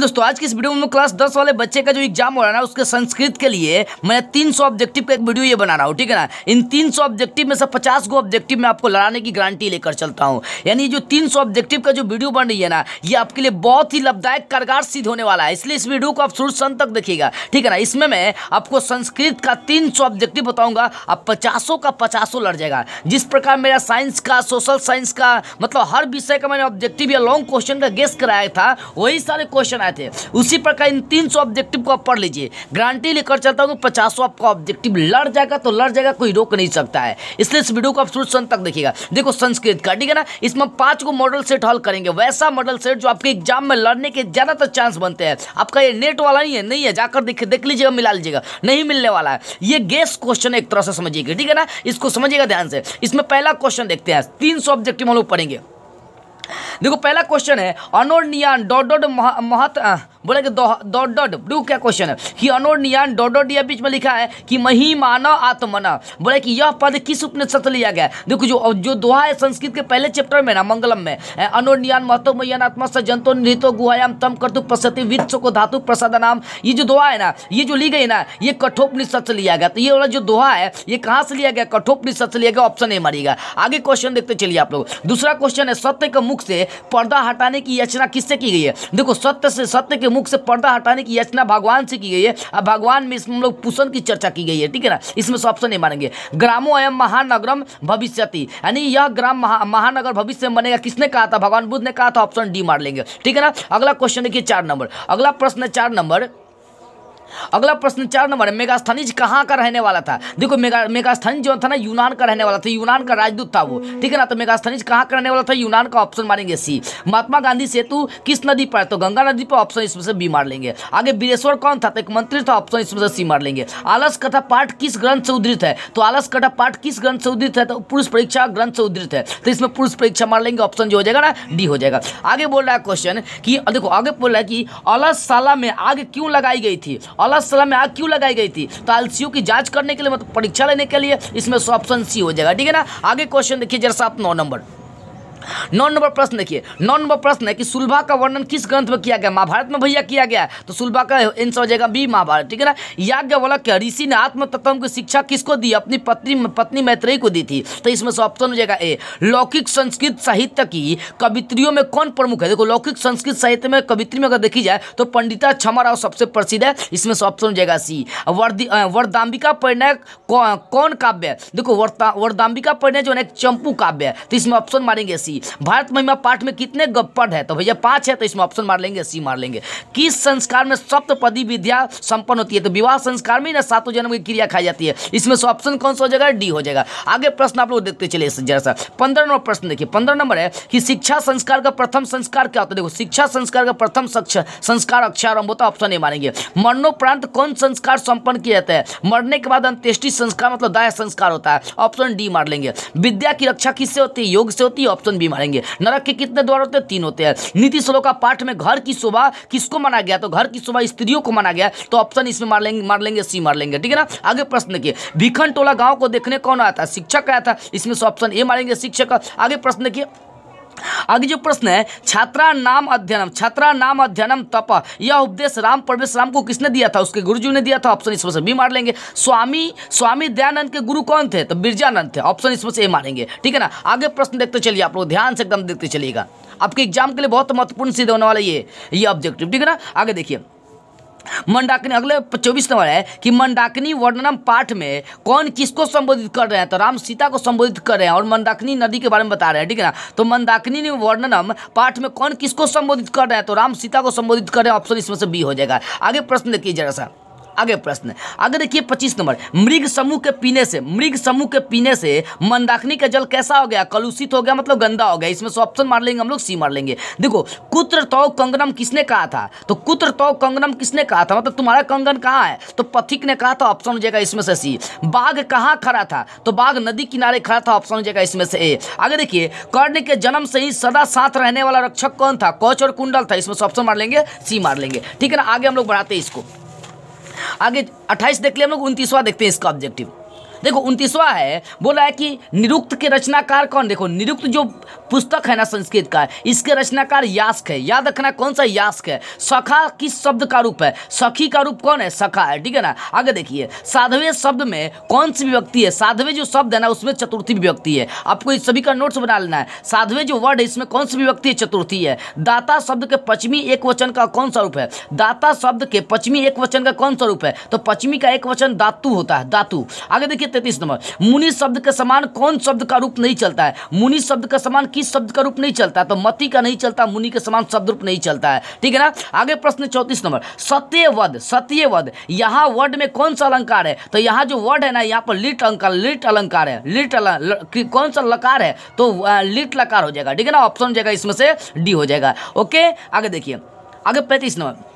दोस्तों आज की इस वीडियो में क्लास दस वाले बच्चे का जो एग्जाम हो रहा है ना उसके संस्कृत के लिए मैं तीन सौ ऑब्जेक्टिव का एक वीडियो ये बना रहा हूँ ठीक है ना इन तीन सौ ऑब्जेक्टिव में से पचास को ऑब्जेक्टिव में आपको लड़ाने की गारंटी लेकर चलता हूँ यानी जो तीन सौ ऑब्जेक्टिव का जो वीडियो बन रही है ना ये आपके लिए बहुत ही लाभदायक कारगर सिद्ध होने वाला है इसलिए इस वीडियो को आप शुरू सन तक देखिएगा ठीक है ना इसमें मैं आपको संस्कृत का तीन सौ ऑब्जेक्टिव बताऊंगा आप पचासों का पचासों लड़ जाएगा जिस प्रकार मेरा साइंस का सोशल साइंस का मतलब हर विषय का मैंने ऑब्जेक्टिव या लॉन्ग क्वेश्चन का गेस्ट कराया था वही सारे क्वेश्चन बनाए थे उसी प्रकार इन तीन सौ ऑब्जेक्टिव को आप पढ़ लीजिए गारंटी लेकर चलता हूँ कि पचासों आपका ऑब्जेक्टिव लड़ जाएगा तो लड़ जाएगा कोई रोक नहीं सकता है इसलिए इस वीडियो को आप शुरू तक देखिएगा देखो संस्कृत का ठीक है ना इसमें पाँच को मॉडल सेट हॉल करेंगे वैसा मॉडल सेट जो आपके एग्जाम में लड़ने के ज़्यादातर चांस बनते हैं आपका ये नेट वाला नहीं है नहीं है जाकर देख देख लीजिएगा मिला लीजिएगा नहीं मिलने वाला है ये गेस क्वेश्चन एक तरह से समझिएगा ठीक है ना इसको समझिएगा ध्यान से इसमें पहला क्वेश्चन देखते हैं तीन सौ ऑब्जेक्टिव हम लोग पढ़ेंगे देखो पहला क्वेश्चन है अनोड नियान डॉट डॉट महत बोला कि डॉट डॉट डू क्या क्वेश्चन है कि अनोर नियान डॉट डॉट या बीच में लिखा है कि मही मानव आत्मना बोला कि यह पद किस उपनिषद से लिया गया देखो जो जो दोहा है संस्कृत के पहले चैप्टर में ना मंगलम में अनोर नियान महत्व मैयान आत्मा स नृतो गुहायाम तम कर्तु प्रसति विश्व को धातु प्रसाद नाम ये जो दोहा है ना ये जो ली गई ना ये कठोपनिषद से लिया गया तो ये वाला जो दोहा है ये कहाँ से लिया गया कठोपनिषद से लिया गया ऑप्शन ए मारेगा आगे क्वेश्चन देखते चलिए आप लोग दूसरा क्वेश्चन है सत्य के मुख से पर्दा हटाने की याचना किससे की गई है देखो सत्य से सत्य के मुख से पर्दा हटाने की याचना भगवान से की गई है और भगवान में इसमें हम लोग पूषण की चर्चा की गई है ठीक है ना इसमें सब ऑप्शन नहीं मानेंगे ग्रामो एम महानगरम भविष्य यानी यह ग्राम महा, महानगर भविष्य में बनेगा किसने कहा था भगवान बुद्ध ने कहा था ऑप्शन डी मार लेंगे ठीक है ना अगला क्वेश्चन देखिए चार नंबर अगला प्रश्न है चार नंबर अगला प्रश्न चार नंबर मेगास्थनिज कहाँ का रहने वाला था देखो मेगा मेगास्थनिज जो था ना यूनान का रहने वाला था यूनान का राजदूत था वो ठीक है ना तो मेगास्थनिज कहाँ का रहने वाला था यूनान का ऑप्शन मारेंगे सी महात्मा गांधी सेतु किस नदी पर तो गंगा नदी पर ऑप्शन इसमें से बी मार लेंगे आगे बीरेश्वर कौन था तो एक मंत्री था ऑप्शन इसमें से सी मार लेंगे आलस कथा पाठ किस ग्रंथ से उदृत है तो आलस कथा पाठ किस ग्रंथ से उदृत है तो पुरुष परीक्षा ग्रंथ से उदृत है तो इसमें पुरुष परीक्षा मार लेंगे ऑप्शन जो हो जाएगा ना डी हो जाएगा आगे बोल रहा है क्वेश्चन कि देखो आगे बोल रहा है कि अलस शाला में आग क्यों लगाई गई थी सलाह में आग क्यों लगाई गई थी तो आलसियों की जांच करने के लिए मतलब परीक्षा लेने के लिए इसमें ऑप्शन सी हो जाएगा ठीक है ना आगे क्वेश्चन देखिए जरा सात नौ नंबर नौ नंबर प्रश्न देखिए नौ नंबर प्रश्न है कि सुलभा का वर्णन किस ग्रंथ में किया गया महाभारत में भैया किया गया तो सुलभा का आंसर हो जाएगा बी महाभारत ठीक है ना याज्ञ याज्ञवलक ऋषि ने आत्म तत्व की शिक्षा किसको दी अपनी पत्नी पत्नी मैत्रेयी को दी थी तो इसमें से ऑप्शन हो जाएगा ए लौकिक संस्कृत साहित्य की कवित्रियों में कौन प्रमुख है देखो लौकिक संस्कृत साहित्य में कवित्री में अगर देखी जाए तो पंडिता क्षमा राव सबसे प्रसिद्ध है इसमें से ऑप्शन हो जाएगा सी वर्दी वरदाम्बिका परिणय कौन काव्य देखो वरदाम्बिका परिणय जो है चंपू काव्य है तो इसमें ऑप्शन मारेंगे सी बताइए भारत महिमा पाठ में कितने पद है तो भैया पांच है तो इसमें ऑप्शन मार लेंगे सी मार लेंगे किस संस्कार में सप्तपदी विद्या संपन्न होती है तो विवाह संस्कार में ना सातों जन्म की क्रिया खाई जाती है इसमें से ऑप्शन कौन सा हो जाएगा डी हो जाएगा आगे प्रश्न आप लोग देखते चले जरा सा पंद्रह नंबर प्रश्न देखिए पंद्रह नंबर है कि शिक्षा संस्कार का प्रथम संस्कार क्या होता है देखो शिक्षा संस्कार का प्रथम संस्कार अक्षारंभ होता है ऑप्शन ए मानेंगे मरणोपरांत कौन संस्कार संपन्न किया जाता है मरने के बाद अंत्येष्टि संस्कार मतलब दाह संस्कार होता है ऑप्शन डी मार लेंगे विद्या की रक्षा किससे होती है योग से होती है ऑप्शन बी भी मारेंगे नरक के कितने द्वार होते हैं तीन होते हैं नीति श्लोक का पाठ में घर की शोभा किसको माना गया तो घर की शोभा स्त्रियों को माना गया तो ऑप्शन इसमें मार लेंगे मार लेंगे सी मार लेंगे ठीक है ना आगे प्रश्न देखिए भिखन टोला गाँव को देखने कौन आया था शिक्षक आया था इसमें से ऑप्शन ए मारेंगे शिक्षक आगे प्रश्न देखिए आगे जो प्रश्न है छात्रा नाम अध्ययनम छात्रा नाम अध्ययनम तप यह उपदेश राम परमेश राम को किसने दिया था उसके गुरुजी ने दिया था ऑप्शन इसमें से बी मार लेंगे स्वामी स्वामी दयानंद के गुरु कौन थे तो बिरजानंद थे ऑप्शन इसमें से ए मारेंगे ठीक है ना आगे प्रश्न देखते चलिए आप लोग ध्यान से एकदम देखते चलिएगा आपके एग्जाम के लिए बहुत महत्वपूर्ण सिद्ध होने वाला ये ये ऑब्जेक्टिव ठीक है ना आगे देखिए मंडाकिनी अगले चौबीस नंबर है कि मंडाकिनी वर्णनम पाठ में कौन किसको संबोधित कर रहे हैं तो राम सीता को संबोधित कर रहे हैं और मंदाकिनी नदी के बारे में बता रहे हैं ठीक है ना तो मंदाकिनी वर्णनम पाठ में कौन किसको संबोधित कर रहे हैं तो राम सीता को संबोधित कर रहे हैं ऑप्शन इसमें से बी हो जाएगा आगे प्रश्न देखिए जरा सा आगे प्रश्न आगे देखिए पच्चीस नंबर मृग समूह के पीने से मृग समूह के पीने से मंदाकिनी का जल कैसा हो गया कलुषित हो गया मतलब गंदा हो गया इसमें से ऑप्शन मार लेंगे हम लोग सी मार लेंगे देखो कुत्र तो कंगनम किसने कहा था तो कुत्र तो कंगनम किसने कहा था मतलब तुम्हारा कंगन कहाँ है तो पथिक ने कहा था ऑप्शन हो जाएगा इसमें से सी बाघ कहाँ खड़ा था तो बाघ नदी किनारे खड़ा था ऑप्शन हो जाएगा इसमें से ए आगे देखिए कर्ण के जन्म से ही सदा साथ रहने वाला रक्षक कौन था कौच और कुंडल था इसमें ऑप्शन मार लेंगे सी मार लेंगे ठीक है ना आगे हम लोग बढ़ाते हैं इसको आगे अट्ठाईस देख लिया हम लोग उनतीसवा देखते हैं इसका ऑब्जेक्टिव देखो उनतीसवा है बोला है कि निरुक्त के रचनाकार कौन देखो निरुक्त जो पुस्तक है ना संस्कृत का इसके रचनाकार यास्क है याद रखना कौन सा यास्क है सखा किस शब्द का रूप है सखी का रूप कौन है सखा है ठीक है ना आगे देखिए साधवे शब्द में कौन सी विभक्ति है साधवे जो शब्द है ना उसमें चतुर्थी विभक्ति है आपको इस सभी का नोट्स बना लेना है साधवे जो वर्ड है इसमें कौन सी विभक्ति है चतुर्थी है दाता शब्द के पश्चिमी एक वचन का कौन सा रूप है दाता शब्द के पश्चिमी एक वचन का कौन सा रूप है तो पश्चिमी का एक वचन दातु होता है दातु आगे देखिए तैतीस नंबर मुनि शब्द के समान कौन शब्द का रूप नहीं चलता है मुनि शब्द का समान किस शब्द का रूप नहीं चलता है तो मती का नहीं चलता मुनि के समान शब्द रूप नहीं चलता है ठीक है ना आगे प्रश्न चौतीस नंबर सत्यवद सत्यवद यहाँ वर्ड में कौन सा अलंकार है तो यहाँ जो वर्ड है ना यहाँ पर लिट अलंकार लिट अलंकार है लिट अलंकार कौन सा लकार है तो लिट लकार हो जाएगा ठीक है ना ऑप्शन हो जाएगा इसमें से डी हो जाएगा ओके आगे देखिए आगे पैंतीस नंबर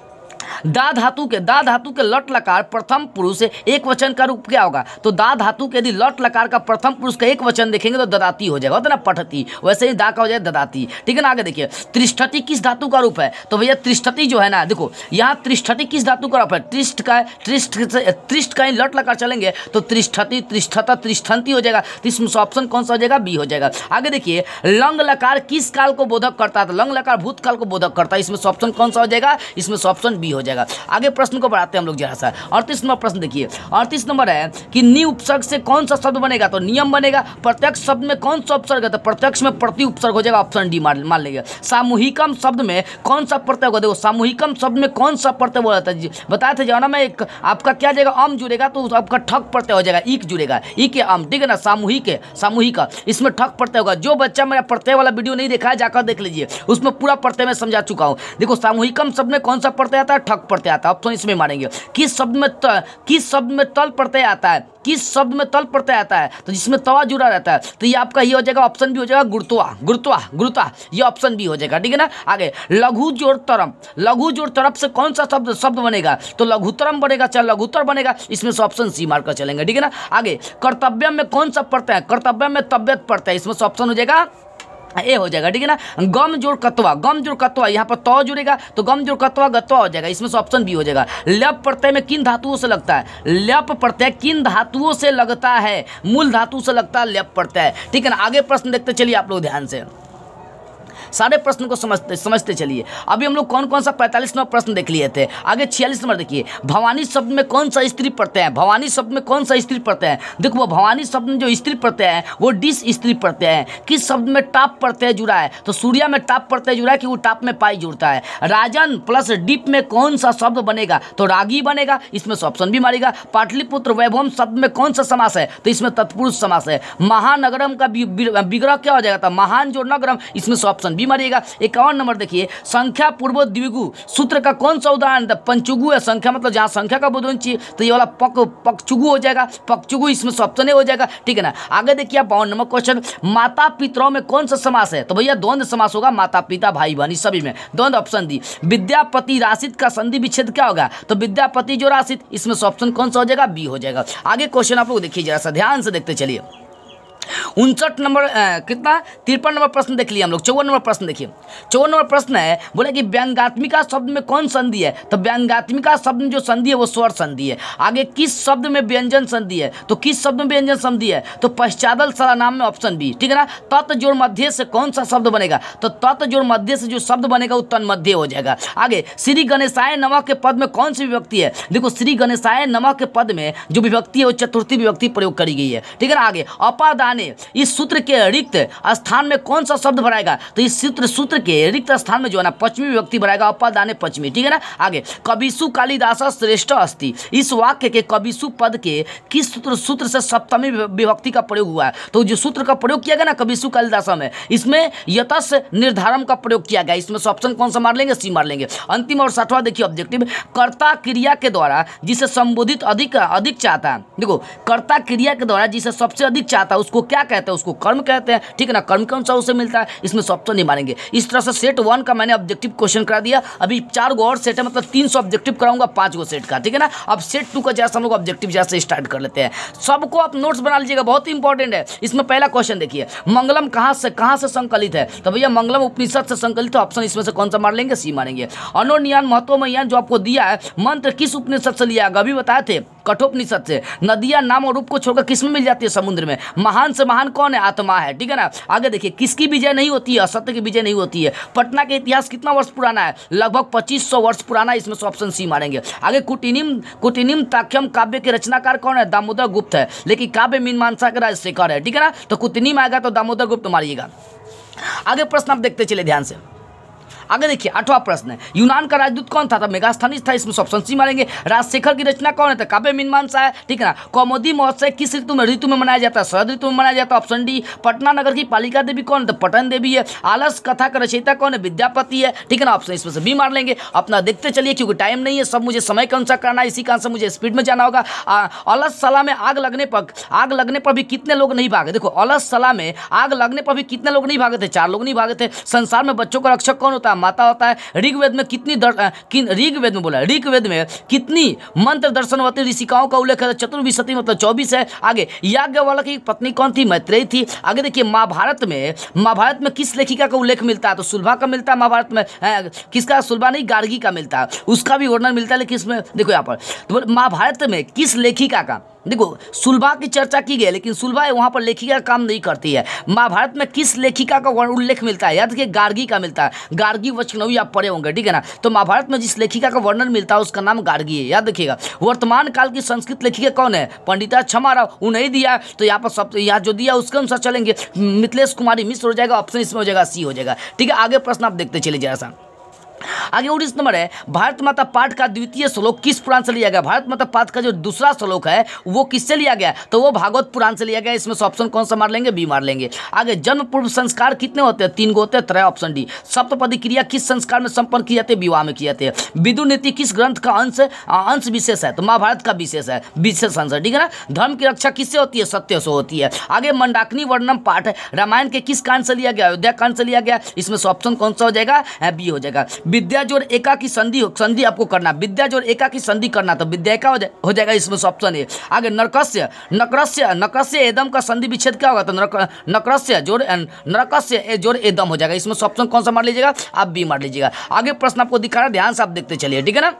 दा धातु के दा धातु के लट लकार प्रथम पुरुष एक वचन का रूप क्या होगा तो दा धातु के यदि लट लकार का प्रथम पुरुष का एक वचन देखेंगे तो ददाती हो जाएगा होता ना पठती वैसे ही दा का हो जाए ददाती ठीक है ना आगे देखिए त्रिष्ठति किस धातु का रूप है तो भैया त्रिष्ठति जो है ना देखो यहाँ त्रिष्ठति किस धातु का रूप है त्रिष्ठ का त्रिष्ठ त्रिष्ठ का ही लट लकार चलेंगे तो त्रिष्ठति त्रिष्ठता त्रिष्ठंती हो जाएगा तो ऑप्शन कौन सा हो जाएगा बी हो जाएगा आगे देखिए लंग लकार किस काल को बोधक करता है तो लंग लकार भूतकाल को बोधक करता है इसमें ऑप्शन कौन सा हो जाएगा इसमें ऑप्शन बी भी हो जाएगा आगे प्रश्न को बढ़ाते हैं हम लोग जरा सा अड़तीस नंबर प्रश्न देखिए अड़तीस नंबर है कि नि उपसर्ग से कौन सा शब्द बनेगा तो नियम बनेगा प्रत्यक्ष शब्द में कौन सा उपसर्ग है तो प्रत्यक्ष में प्रति उपसर्ग हो जाएगा ऑप्शन डी मान लेंगे सामूहिकम शब्द में कौन सा प्रत्यय होगा देखो सामूहिकम शब्द में कौन सा प्रत्यय बोला जाता है बताया था जाना मैं एक आपका क्या जाएगा अम जुड़ेगा तो आपका ठक प्रत्यय हो जाएगा इक जुड़ेगा इक अम ठीक है ना सामूहिक है सामूहिक इसमें ठक प्रत्यय होगा जो बच्चा मेरा प्रत्यय वाला वीडियो नहीं देखा है जाकर देख लीजिए उसमें पूरा प्रत्यय में समझा चुका हूँ देखो सामूहिकम शब्द में कौन सा प्रत्यय आता ठक प्रत्यय आता है ऑप्शन तो इसमें मारेंगे किस शब्द में त, किस शब्द में तल प्रत्यय आता है किस शब्द में तल प्रत्यय आता है तो जिसमें तवा जुड़ा रहता है तो ये आपका ये हो जाएगा ऑप्शन भी हो जाएगा गुरुत्वा गुरुत्वा गुरुत्वा ये ऑप्शन भी हो जाएगा ठीक है ना आगे लघु जोर तरम लघु जोर तरफ से कौन सा शब्द शब्द बनेगा तो लघुतरम बनेगा चाहे लघुतर बनेगा इसमें से ऑप्शन सी मार्कर चलेंगे ठीक है ना आगे कर्तव्य में कौन सा पड़ता है कर्तव्य में तबियत पड़ता है इसमें से ऑप्शन हो जाएगा हाँ, ए हो जाएगा ठीक है ना गम जोड़ कतवा गम जोड़ कतवा यहाँ पर तो जुड़ेगा तो गम जोड़ कतवा गतवा तो हो जाएगा इसमें से ऑप्शन बी हो जाएगा लप प्रत्यय में किन धातुओं से लगता है लप प्रत्यय किन धातुओं से लगता है मूल धातु से लगता है लप प्रत्यय ठीक है ना आगे प्रश्न देखते चलिए आप लोग ध्यान से सारे प्रश्न को समझते समझते चलिए अभी हम लोग कौन कौन सा पैंतालीस नंबर प्रश्न देख लिए थे आगे छियालीस नंबर देखिए भवानी शब्द में कौन सा स्त्री पढ़ते हैं भवानी शब्द में कौन सा स्त्री पढ़ते हैं देखो वो भवानी शब्द में जो स्त्री पढ़ते हैं वो डिस स्त्री पढ़ते हैं किस शब्द में टाप पढ़ते हैं जुड़ा है तो सूर्या में टाप प्रत्यय जुड़ा है कि वो टाप में पाई जुड़ता है राजन प्लस डिप में कौन सा शब्द बनेगा तो रागी बनेगा इसमें ऑप्शन भी मारेगा पाटलिपुत्र वैभव शब्द में कौन सा समास है तो इसमें तत्पुरुष समास है महानगरम का विग्रह क्या हो जाएगा था तो महान जो नगरम इसमें ऑप्शन बी मारिएगा इक्यावन नंबर देखिए संख्या पूर्व द्विगु सूत्र का कौन सा उदाहरण पंचुगु है संख्या मतलब जहाँ संख्या का बोधन चाहिए तो ये वाला पक पक्षुगु हो जाएगा पक्षुगु इसमें ऑप्शन ए हो जाएगा ठीक है ना आगे देखिए बावन नंबर क्वेश्चन माता पितरों में कौन सा समास है तो भैया द्वंद्व समास होगा माता पिता भाई बहन सभी में द्वंद्व ऑप्शन दी विद्यापति राशिद का संधि विच्छेद क्या होगा तो विद्यापति जो राशिद इसमें ऑप्शन कौन सा हो जाएगा बी हो जाएगा आगे क्वेश्चन आप लोग देखिए जरा सा ध्यान से देखते चलिए उनसठ नंबर कितना तिरपन नंबर प्रश्न देख लिया हम लोग चौवन नंबर प्रश्न देखिए चौवन नंबर प्रश्न है बोले कि व्यंगात्मिका शब्द में कौन संधि है तो व्यंगात्मिका शब्द में जो संधि है वो स्वर संधि है आगे किस शब्द में व्यंजन संधि है तो किस शब्द में व्यंजन संधि है तो पश्चादल सरानाम में ऑप्शन बी ठीक है ना तत्व जोड़ मध्य से कौन सा शब्द बनेगा तो तत्व जोड़ मध्य से जो शब्द बनेगा वो तन मध्य हो जाएगा आगे श्री गणेशाय नमः के पद में कौन सी विभक्ति है देखो श्री गणेशाय नमः के पद में जो विभक्ति है वो चतुर्थी विभक्ति प्रयोग करी गई है ठीक है ना आगे अपादान बताने इस सूत्र के रिक्त स्थान में कौन सा शब्द भराएगा तो इस सूत्र सूत्र के रिक्त स्थान में जो है ना पश्चिमी व्यक्ति भराएगा अपदाने पश्चिमी ठीक है ना आगे कविशु कालिदास श्रेष्ठ अस्थि इस वाक्य के कविशु पद के किस सूत्र सूत्र से सप्तमी विभक्ति का प्रयोग हुआ है तो जो सूत्र का प्रयोग किया गया ना कविशु कालिदास में इसमें यतस निर्धारण का प्रयोग किया गया इसमें ऑप्शन कौन सा मार लेंगे सी मार लेंगे अंतिम और सातवां देखिए ऑब्जेक्टिव कर्ता क्रिया के द्वारा जिसे संबोधित अधिक अधिक चाहता है देखो कर्ता क्रिया के द्वारा जिसे सबसे अधिक चाहता है उसको उसको क्या कहते हैं उसको कर्म कहते हैं ठीक है ना कर्म कौन सा उसे मिलता है इसमें सब तो नहीं मानेंगे इस तरह से सेट वन का मैंने ऑब्जेक्टिव क्वेश्चन करा दिया अभी चार गो और सेट है मतलब तीन सौ ऑब्जेक्टिव कराऊंगा पांच गो सेट का ठीक है ना अब सेट टू का जैसा हम लोग ऑब्जेक्टिव जैसे स्टार्ट कर लेते हैं सबको आप नोट्स बना लीजिएगा बहुत ही इंपॉर्टेंट है इसमें पहला क्वेश्चन देखिए मंगलम कहाँ से कहाँ से संकलित है तो भैया मंगलम उपनिषद से संकलित है ऑप्शन इसमें से कौन सा मार लेंगे सी मारेंगे अनोनियान महत्वमयान जो आपको दिया है मंत्र किस उपनिषद से लिया गया अभी बताए थे कठोपनिषद से नदियां नाम और रूप को छोड़कर किसमें मिल जाती है समुद्र में महान महान से महान कौन है आत्मा है ठीक है ना आगे देखिए किसकी विजय नहीं होती है असत्य की विजय नहीं होती है पटना के इतिहास कितना वर्ष पुराना है लगभग पच्चीस वर्ष पुराना इसमें से ऑप्शन सी मारेंगे आगे कुटिनिम कुटिनिम ताख्यम काव्य के रचनाकार कौन है दामोदर गुप्त है लेकिन काव्य मीनमांसा के राजशेखर है ठीक है ना तो कुटिनिम आएगा तो दामोदर गुप्त मारिएगा आगे प्रश्न आप देखते चले ध्यान से आगे देखिए आठवां प्रश्न यूनान का राजदूत कौन था तब तो मेगास्थानिज था इसमें ऑप्शन सी मारेंगे राजशेखर की रचना कौन है तो काव्य मीनमान शाह है ठीक है ना कौमोदी महोत्सव किस ऋतु में ऋतु में मनाया जाता है शरद ऋतु में मनाया जाता है ऑप्शन डी पटना नगर की पालिका देवी कौन है तो पटन देवी है आलस कथा का रचयिता कौन है विद्यापति है ठीक है ना ऑप्शन इसमें से बी मार लेंगे अपना देखते चलिए क्योंकि टाइम नहीं है सब मुझे समय के अनुसार करना है इसी कारण से मुझे स्पीड में जाना होगा अलस सलाह में आग लगने पर आग लगने पर भी कितने लोग नहीं भागे देखो अलस सलाह में आग लगने पर भी कितने लोग नहीं भागे थे चार लोग नहीं भागे थे संसार में बच्चों का रक्षक कौन होता है माता होता है ऋग्वेद में कितनी ऋग्वेद में बोला ऋग्वेद में कितनी मंत्र दर्शन दर्शनवती ऋषिकाओं का उल्लेख है चतुर्विशति मतलब चौबीस है आगे याज्ञ याज्ञवल्क की पत्नी कौन थी मैत्रेय थी आगे देखिए महाभारत में महाभारत में किस लेखिका का उल्लेख मिलता है तो सुलभा का मिलता है महाभारत में किसका सुलभा नहीं गार्गी का मिलता है उसका भी वर्णन मिलता है लेकिन इसमें देखो यहाँ पर तो महाभारत में किस लेखिका का देखो सुलभा की चर्चा की गई लेकिन सुलभा वहाँ पर लेखिका काम नहीं करती है महाभारत में किस लेखिका का उल्लेख मिलता है याद कि गार्गी का मिलता है गार्गी वचनवी आप पढ़े होंगे ठीक है ना तो महाभारत में जिस लेखिका का वर्णन मिलता है उसका नाम गार्गी है याद रखिएगा वर्तमान काल की संस्कृत लेखिका कौन है पंडिता क्षमा राव उन्हें दिया तो यहाँ पर सब यहाँ जो दिया उसके अनुसार चलेंगे मिथिलेश कुमारी मिस हो जाएगा ऑप्शन इसमें हो जाएगा सी हो जाएगा ठीक है आगे प्रश्न आप देखते चले जाए आगे उन्नीस नंबर है भारत माता पाठ का द्वितीय श्लोक किस पुराण से लिया गया भारत माता पाठ का जो दूसरा श्लोक है वो किससे लिया गया तो वो भागवत पुराण से लिया गया इसमें से ऑप्शन कौन सा मार लेंगे बी मार लेंगे आगे जन्म पूर्व संस्कार कितने होते हैं तीन गो होते हैं त्रय ऑप्शन डी सप्तपद क्रिया किस संस्कार में संपन्न की जाती है विवाह में की जाती है विदु नीति किस ग्रंथ का अंश अंश विशेष है तो महाभारत का विशेष है विशेष अंश ठीक है ना धर्म की रक्षा किससे होती है सत्य से होती है आगे मंडाकनी वर्णम पाठ रामायण के किस कांड से लिया गया अयोध्या कांड से लिया गया इसमें से ऑप्शन कौन सा हो जाएगा बी हो जाएगा विद्या जोर एका की संधि संधि आपको करना विद्या जोर एका की संधि करना तो विद्या एका हो, जा, हो जाएगा इसमें ऑप्शन ए आगे नरकस्य नकरस्य नकस्य एदम का संधि विच्छेद क्या होगा तो नरक नकरस्य जोड़ नरकस्य जोड़ एदम हो जाएगा इसमें ऑप्शन कौन सा मार लीजिएगा आप बी मार लीजिएगा आगे प्रश्न आपको दिखा रहा है ध्यान से आप देखते चलिए ठीक है ना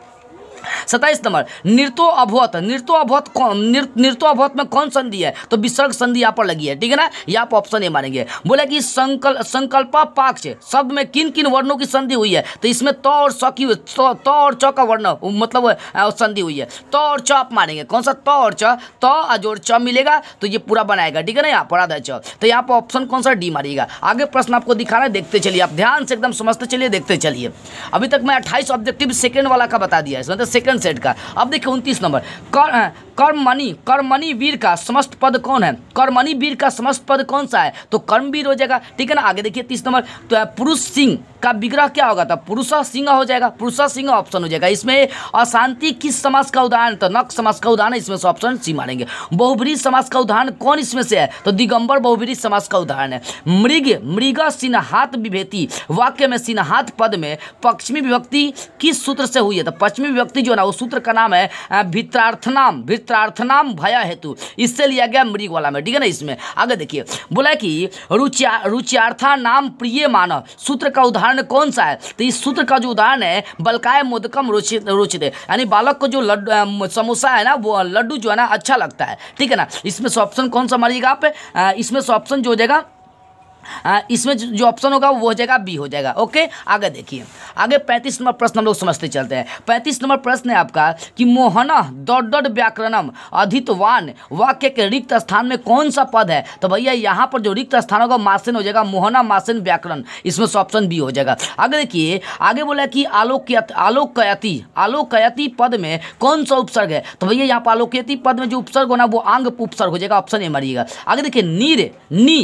सत्ताईस नंबर निर्तो अभवत निर्तो अभवत निर, निर्तो अभवत में कौन संधि है तो विसर्ग संधि यहाँ पर लगी है ठीक है ना यहाँ पर ऑप्शन ये मानेंगे बोला कि संकल संकल्प पाक्ष शब्द में किन किन वर्णों की संधि हुई है तो इसमें त और स की त और च का वर्ण मतलब संधि हुई है त और च आप मानेंगे कौन सा त और च त और च मिलेगा तो ये पूरा बनाएगा ठीक है ना यहाँ पर आधा च तो यहाँ पर ऑप्शन कौन सा डी मारिएगा आगे प्रश्न आपको दिखा रहा है देखते चलिए आप ध्यान से एकदम समझते चलिए देखते चलिए अभी तक मैं अट्ठाईस ऑब्जेक्टिव सेकेंड वाला का बता दिया है सेकंड सेट का अब देखिए उनतीस नंबर कर कर्मणि कर्मणि वीर का समस्त पद कौन है कर्मणि वीर का समस्त पद कौन सा है तो कर्मवीर हो जाएगा ठीक है ना आगे देखिए तीस नंबर तो पुरुष सिंह का विग्रह क्या होगा तो पुरुष सिंह हो जाएगा पुरुष सिंह ऑप्शन हो जाएगा इसमें अशांति किस समाज का उदाहरण तो नक समाज का उदाहरण इसमें से ऑप्शन सी मानेंगे बहुबरी समाज का उदाहरण कौन इसमें से है तो दिगंबर बहुबरी समाज का उदाहरण है मृग मृग सिन्हात विभेति वाक्य में सिन्हात पद में पश्चिमी विभक्ति किस सूत्र से हुई है तो पश्चिमी विभक्ति जो है ना वो सूत्र का नाम है भित्रार्थनाम भित्रार्थनाम भया हेतु इससे लिया गया मृग वाला में ठीक है ना इसमें आगे देखिए बोला कि रुचि रुचियार्था नाम प्रिय मानव सूत्र का उदाहरण उदाहरण कौन सा है तो इस सूत्र का जो उदाहरण है बलकाय मुदकम रुचित रुचित यानी बालक को जो लड्डू समोसा है ना वो लड्डू जो है ना अच्छा लगता है ठीक है ना इसमें ऑप्शन कौन सा मारिएगा आप इसमें ऑप्शन जो हो जाएगा हाँ, इसमें जो ऑप्शन होगा वो हो जाएगा बी हो जाएगा ओके आगे देखिए आगे पैंतीस नंबर प्रश्न हम लोग समझते चलते हैं पैंतीस नंबर प्रश्न है आपका कि मोहना डॉट डॉट व्याकरणम अधितवान वाक्य के रिक्त स्थान में कौन सा पद है तो भैया यहाँ पर जो रिक्त स्थान होगा मासन हो जाएगा मोहना मासन व्याकरण इसमें ऑप्शन बी हो जाएगा आगे देखिए आगे बोला कि आलोक आलोक आलोक आलोकयति पद में कौन सा उपसर्ग है तो भैया यहाँ पर आलोकयति पद में जो उपसर्ग होना वो आंग उपसर्ग हो जाएगा ऑप्शन ए मारिएगा आगे देखिए नीर नी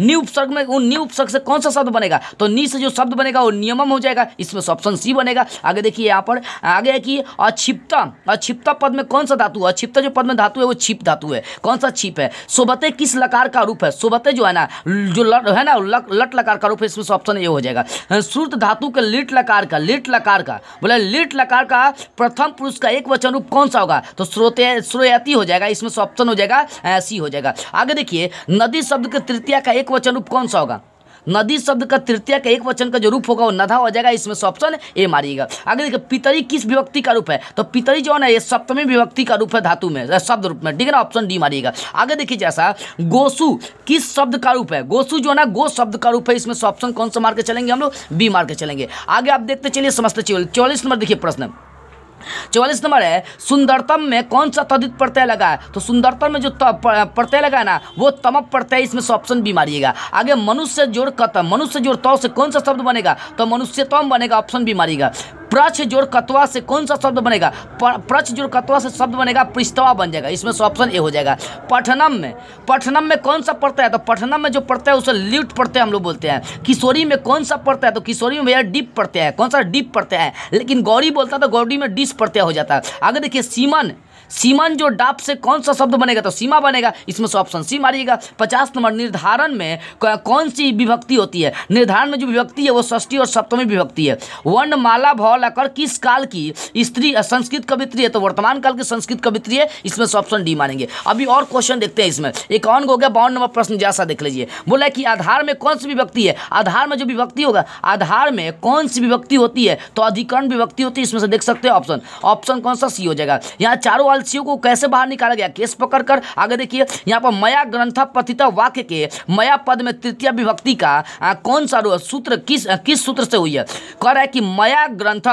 न्यू उपसर्ग में उन न्यू उपसर्ग से कौन सा शब्द बनेगा तो नी से जो शब्द बनेगा वो नियमम हो जाएगा इसमें ऑप्शन सी बनेगा आगे देखिए यहाँ पर आगे है कि अक्षिप्ता अक्षिप्ता पद में कौन सा धातु है अक्षिप्ता जो पद में धातु है वो छिप धातु है कौन सा छिप है सोबते किस लकार का रूप है सोबते जो है ना जो लट है ना लट, लट लकार का रूप है इसमें ऑप्शन ये हो जाएगा श्रुत धातु के लिट लकार का लिट लकार का बोले लिट लकार का प्रथम पुरुष का एक वचन रूप कौन सा होगा तो स्रोते श्रोयाती हो जाएगा इसमें ऑप्शन हो जाएगा सी हो जाएगा आगे देखिए नदी शब्द के तृतीया का एक एक वचन रूप कौन सा होगा नदी शब्द का तृतीय का एक वचन का जो रूप होगा वो नधा हो जाएगा इसमें ऑप्शन ए मारिएगा आगे देखिए पितरी किस विभक्ति का रूप है तो पितरी जो है ना ये सप्तमी विभक्ति का रूप है धातु में शब्द रूप में ठीक है ना ऑप्शन डी मारिएगा आगे देखिए जैसा गोसु किस शब्द का रूप है गोसु जो है ना गो शब्द का रूप है इसमें ऑप्शन कौन सा मार के चलेंगे हम लोग बी मार के चलेंगे आगे आप देखते चलिए समझते चौलीस नंबर देखिए प्रश्न चौवालीस नंबर है सुंदरतम में कौन सा तदित प्रत्यय लगा है तो सुंदरतम में जो प्रत्यय लगा है ना वो तमप प्रत्यय इसमें ऑप्शन बी मारिएगा आगे मनुष्य जोड़ कतम मनुष्य जोड़ तौ से कौन सा शब्द बनेगा तो मनुष्यतम बनेगा ऑप्शन बी मारिएगा प्रच जोड़ कतवा से कौन सा शब्द बनेगा प्रच जोड़ कतवा से शब्द बनेगा पृष्ठवा बन जाएगा इसमें से ऑप्शन ए हो जाएगा पठनम में पठनम में कौन सा पड़ता है तो पठनम में जो पड़ता है उसे लिफ्ट पड़ते हैं हम लोग बोलते हैं किशोरी में कौन सा पड़ता है तो किशोरी में भैया डिप पड़ते हैं कौन सा डिप पड़ते हैं लेकिन गौरी बोलता है तो गौरी में डिस पड़ते हो जाता है आगे देखिए सीमन सीमन जो डाप से कौन सा शब्द बनेगा तो सीमा बनेगा इसमें से ऑप्शन सी मारिएगा पचास नंबर निर्धारण में कौन सी विभक्ति होती है निर्धारण में जो विभक्ति है वो षष्टी और सप्तमी विभक्ति है वर्ण माला भव लकर किस काल की स्त्री संस्कृत कवित्री है तो वर्तमान काल की संस्कृत कवित्री है इसमें से ऑप्शन डी मानेंगे अभी और क्वेश्चन देखते हैं इसमें एक ऑन हो गया बावन नंबर प्रश्न जैसा देख लीजिए बोला कि आधार में कौन सी विभक्ति है आधार में जो विभक्ति होगा आधार में कौन सी विभक्ति होती है तो अधिकरण विभक्ति होती है इसमें से देख सकते हैं ऑप्शन ऑप्शन कौन सा सी हो जाएगा यहाँ चारों वाल को कैसे बाहर निकाला गया केस पकड़कर आगे देखिए यहाँ पर मया ग्रंथा पथित वाक्य के मया पद में तृतीय विभक्ति का कौन सा सूत्र किस किस सूत्र से हुई है कह रहा है कि मया ग्रंथ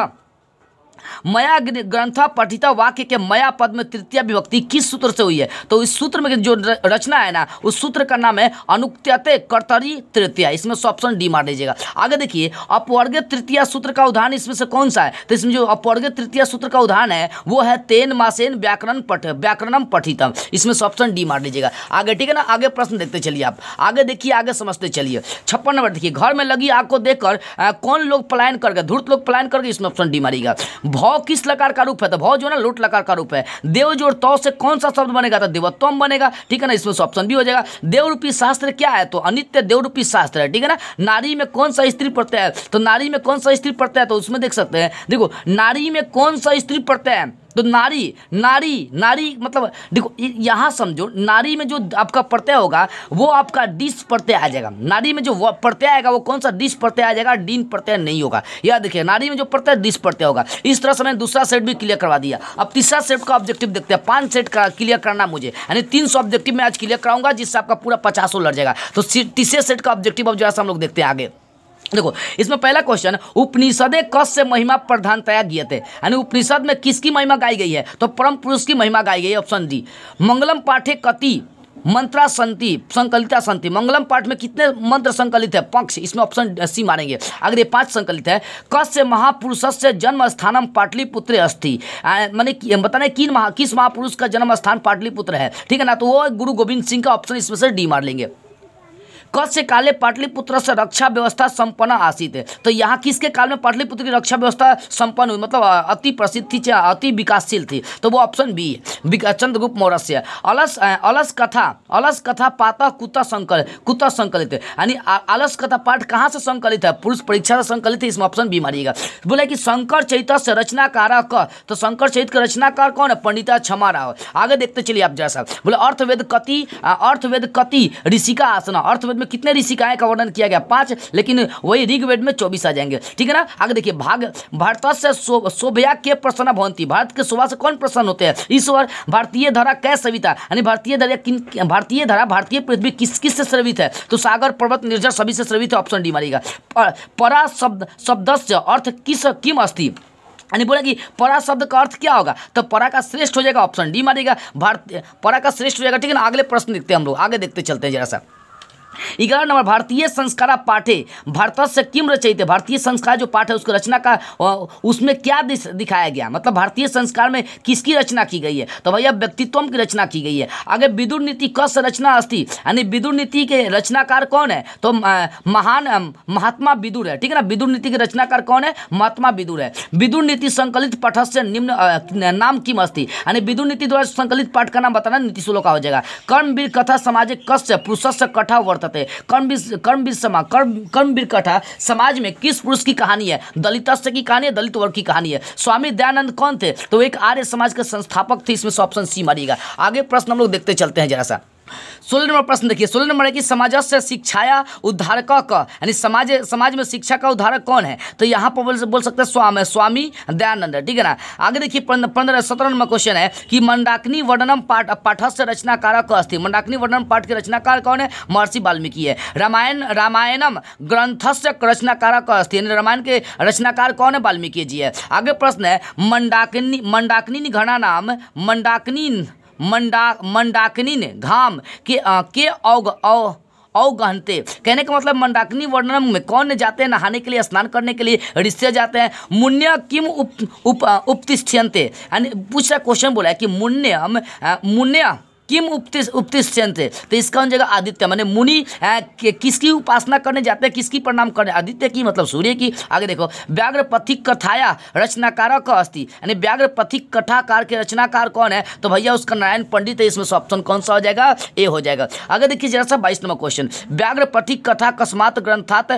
मया ग्रंथा पठिता वाक्य के मया पद में तृतीय विभक्ति किस सूत्र से हुई है तो इस सूत्र में जो रचना है ना उस सूत्र का नाम है अनुक्त्यते कर्तरी तृतीय इसमें ऑप्शन डी मार लीजिएगा आगे देखिए अपवर्ग तृतीय सूत्र का उदाहरण इसमें से कौन सा है तो इसमें जो अपवर्ग तृतीय सूत्र का उदाहरण है वो है तेन मासेन व्याकरण पठ व्याकरणम पठितम इसमें ऑप्शन डी मार लीजिएगा आगे ठीक है ना आगे प्रश्न देखते चलिए आप आगे देखिए आगे समझते चलिए छप्पन नंबर देखिए घर में लगी आग को देखकर कौन लोग पलायन कर गए धूर्त लोग पलायन कर गए इसमें ऑप्शन डी मारेगा भौ किस लकार का रूप है तो भौ जो है ना लोट लकार का रूप है देव जोड़ तौ से कौन सा शब्द बनेगा तो देवत्वम बनेगा ठीक है ना इसमें ऑप्शन भी हो जाएगा देवरूपी शास्त्र क्या है तो अनित्य देवरूपी शास्त्र है ठीक है ना नारी में कौन सा स्त्री प्रत्यय है तो नारी में कौन सा स्त्री प्रत्यय है तो उसमें देख सकते हैं देखो नारी में कौन सा स्त्री प्रत्यय है तो नारी नारी नारी मतलब देखो यहाँ समझो नारी में जो आपका प्रत्यय होगा वो आपका डिस प्रत्यय आ जाएगा नारी में जो प्रत्यय आएगा वो कौन सा डिस प्रत्यय आ जाएगा डीन प्रत्यय नहीं होगा यह देखिए नारी में जो प्रत्यय डिस प्रत्यय होगा इस तरह से मैंने दूसरा सेट भी क्लियर करवा दिया अब तीसरा सेट का ऑब्जेक्टिव देखते हैं पाँच सेट का क्लियर करना मुझे यानी तीन सौ ऑब्जेक्टिव मैं आज क्लियर कराऊंगा जिससे आपका पूरा पचासों लड़ जाएगा तो तीसरे सेट का ऑब्जेक्टिव अब जो हम लोग देखते हैं आगे देखो इसमें पहला क्वेश्चन उपनिषद कस से महिमा प्रधानतया गिए थे यानी उपनिषद में किसकी महिमा गाई गई है तो परम पुरुष की महिमा गाई गई है ऑप्शन डी मंगलम पाठे कति मंत्रा संति संकलिता संति मंगलम पाठ में कितने मंत्र संकलित है पक्ष इसमें ऑप्शन सी मारेंगे अगर ये पांच संकलित है कस से महापुरुष से जन्म स्थानम पाटलिपुत्र अस्थि मैंने बताने किन महा किस महापुरुष का जन्म स्थान पाटलिपुत्र है ठीक है ना तो वो गुरु गोविंद सिंह का ऑप्शन इसमें से डी मार लेंगे कस्य काले पाटलिपुत्र से रक्षा व्यवस्था संपन्न आसित है तो यहाँ किसके काल में पाटलिपुत्र की रक्षा व्यवस्था संपन्न हुई मतलब अति प्रसिद्ध थी चाहे अति विकासशील थी तो वो ऑप्शन बी है चंद्रगुप्त मौर्य से अलस अलस कथा अलस कथा पाता कुत्ता संकल कुत्ता संकलित है यानी अलस कथा पाठ कहाँ से संकलित है पुरुष परीक्षा से संकलित है इसमें ऑप्शन बी मारिएगा बोले कि शंकर चैत से रचनाकार तो शंकर चैत का रचनाकार कौन है पंडिता क्षमा राव आगे देखते चलिए आप जैसा बोले अर्थवेद कति अर्थवेद कति ऋषिका आसना अर्थवेद में कितने ऋषिकाएं का वर्णन किया गया पांच लेकिन वही ऋग्वेद में चौबीस आ जाएंगे ठीक है ना आगे देखिए भाग भारत से शोभया के प्रसन्न भवंती भारत के शोभा से कौन प्रसन्न होते हैं ईश्वर भारतीय धारा कै सविता यानी भारतीय धारा किन भारतीय धारा भारतीय पृथ्वी किस किस से श्रवित है तो सागर पर्वत निर्जर सभी से श्रवित है ऑप्शन डी मारेगा परा शब्द शब्दस्य अर्थ किस किम अस्थि यानी बोला कि परा शब्द का अर्थ क्या होगा तो परा का श्रेष्ठ हो जाएगा ऑप्शन डी मारेगा भारत परा का श्रेष्ठ हो जाएगा ठीक है ना अगले प्रश्न देखते हैं हम लोग आगे देखते चलते हैं जरा सा ग्यारह नंबर भारतीय संस्कार पाठे भारत से किम रचयित भारतीय संस्कार जो पाठ है उसको रचना का उसमें क्या दिखाया गया मतलब भारतीय संस्कार में किसकी रचना की गई है तो भैया व्यक्तित्व की रचना की गई है आगे विदुर नीति कस रचना अस्थि यानी विदुर नीति के रचनाकार कौन है तो महान महात्मा विदुर है ठीक है ना विदुर नीति के रचनाकार कौन है महात्मा विदुर है विदुर नीति संकलित पाठ से निम्न नाम किम अस्थि यानी विदुर नीति द्वारा संकलित पाठ का नाम बताना नीति श्लोक का हो जाएगा कर्म वीर कथा समाज कस्य पुरुष कथा वर्तते बताते हैं कर्मवीर कर्मवीर समाज कर्म कर्मवीर कथा समाज में किस पुरुष की कहानी है दलित की कहानी है दलित वर्ग की कहानी है स्वामी दयानंद कौन थे तो एक आर्य समाज के संस्थापक थे इसमें ऑप्शन सी मारिएगा आगे प्रश्न हम लोग देखते चलते हैं जरा सा सोलह नंबर प्रश्न देखिए सोलह नंबर है कि समाजस्य शिक्षाया उद्धारक यानी समाज समाज में शिक्षा का उद्धारक कौन है तो यहाँ पर बोल, सकते हैं स्वामी स्वामी दयानंद ठीक है ना आगे देखिए पंद्रह सत्रह नंबर क्वेश्चन है कि मंडाकनी वर्णनम पाठ पाठस्य रचनाकारक अस्थि मंडाकनी वर्णन पाठ के रचनाकार कौन है महर्षि वाल्मीकि है रामायण रामायणम ग्रंथस्य रचनाकारक अस्थि यानी रामायण के रचनाकार कौन है वाल्मीकि जी है आगे प्रश्न है मंडाकनी मंडाकनी घना नाम मंडाकनी मंडा मंडाकिनी ने घाम के आ, के औग औ कहने का मतलब मंडाकिनी वर्णन में कौन ने जाते हैं नहाने के लिए स्नान करने के लिए ऋष्य जाते हैं मुन्य किम उप उप उपतिष्ठियंते यानी पूछा क्वेश्चन बोला है कि मुन्यम मुन्या किम उपतिष्ठ थे तो इसका जगह आदित्य माने मुनि किसकी उपासना करने जाते हैं किसकी प्रणाम करने आदित्य की मतलब सूर्य की आगे देखो व्याघ्र पथिक कथाया रचनाकार का अस्थि यानी व्याघ्र पथिक कथाकार के रचनाकार कौन है तो भैया उसका नारायण पंडित है इसमें ऑप्शन कौन सा हो जाएगा ए हो जाएगा अगर देखिए जरा सा बाईस नंबर क्वेश्चन व्याघ्र पथिक कथा कस्मात ग्रंथात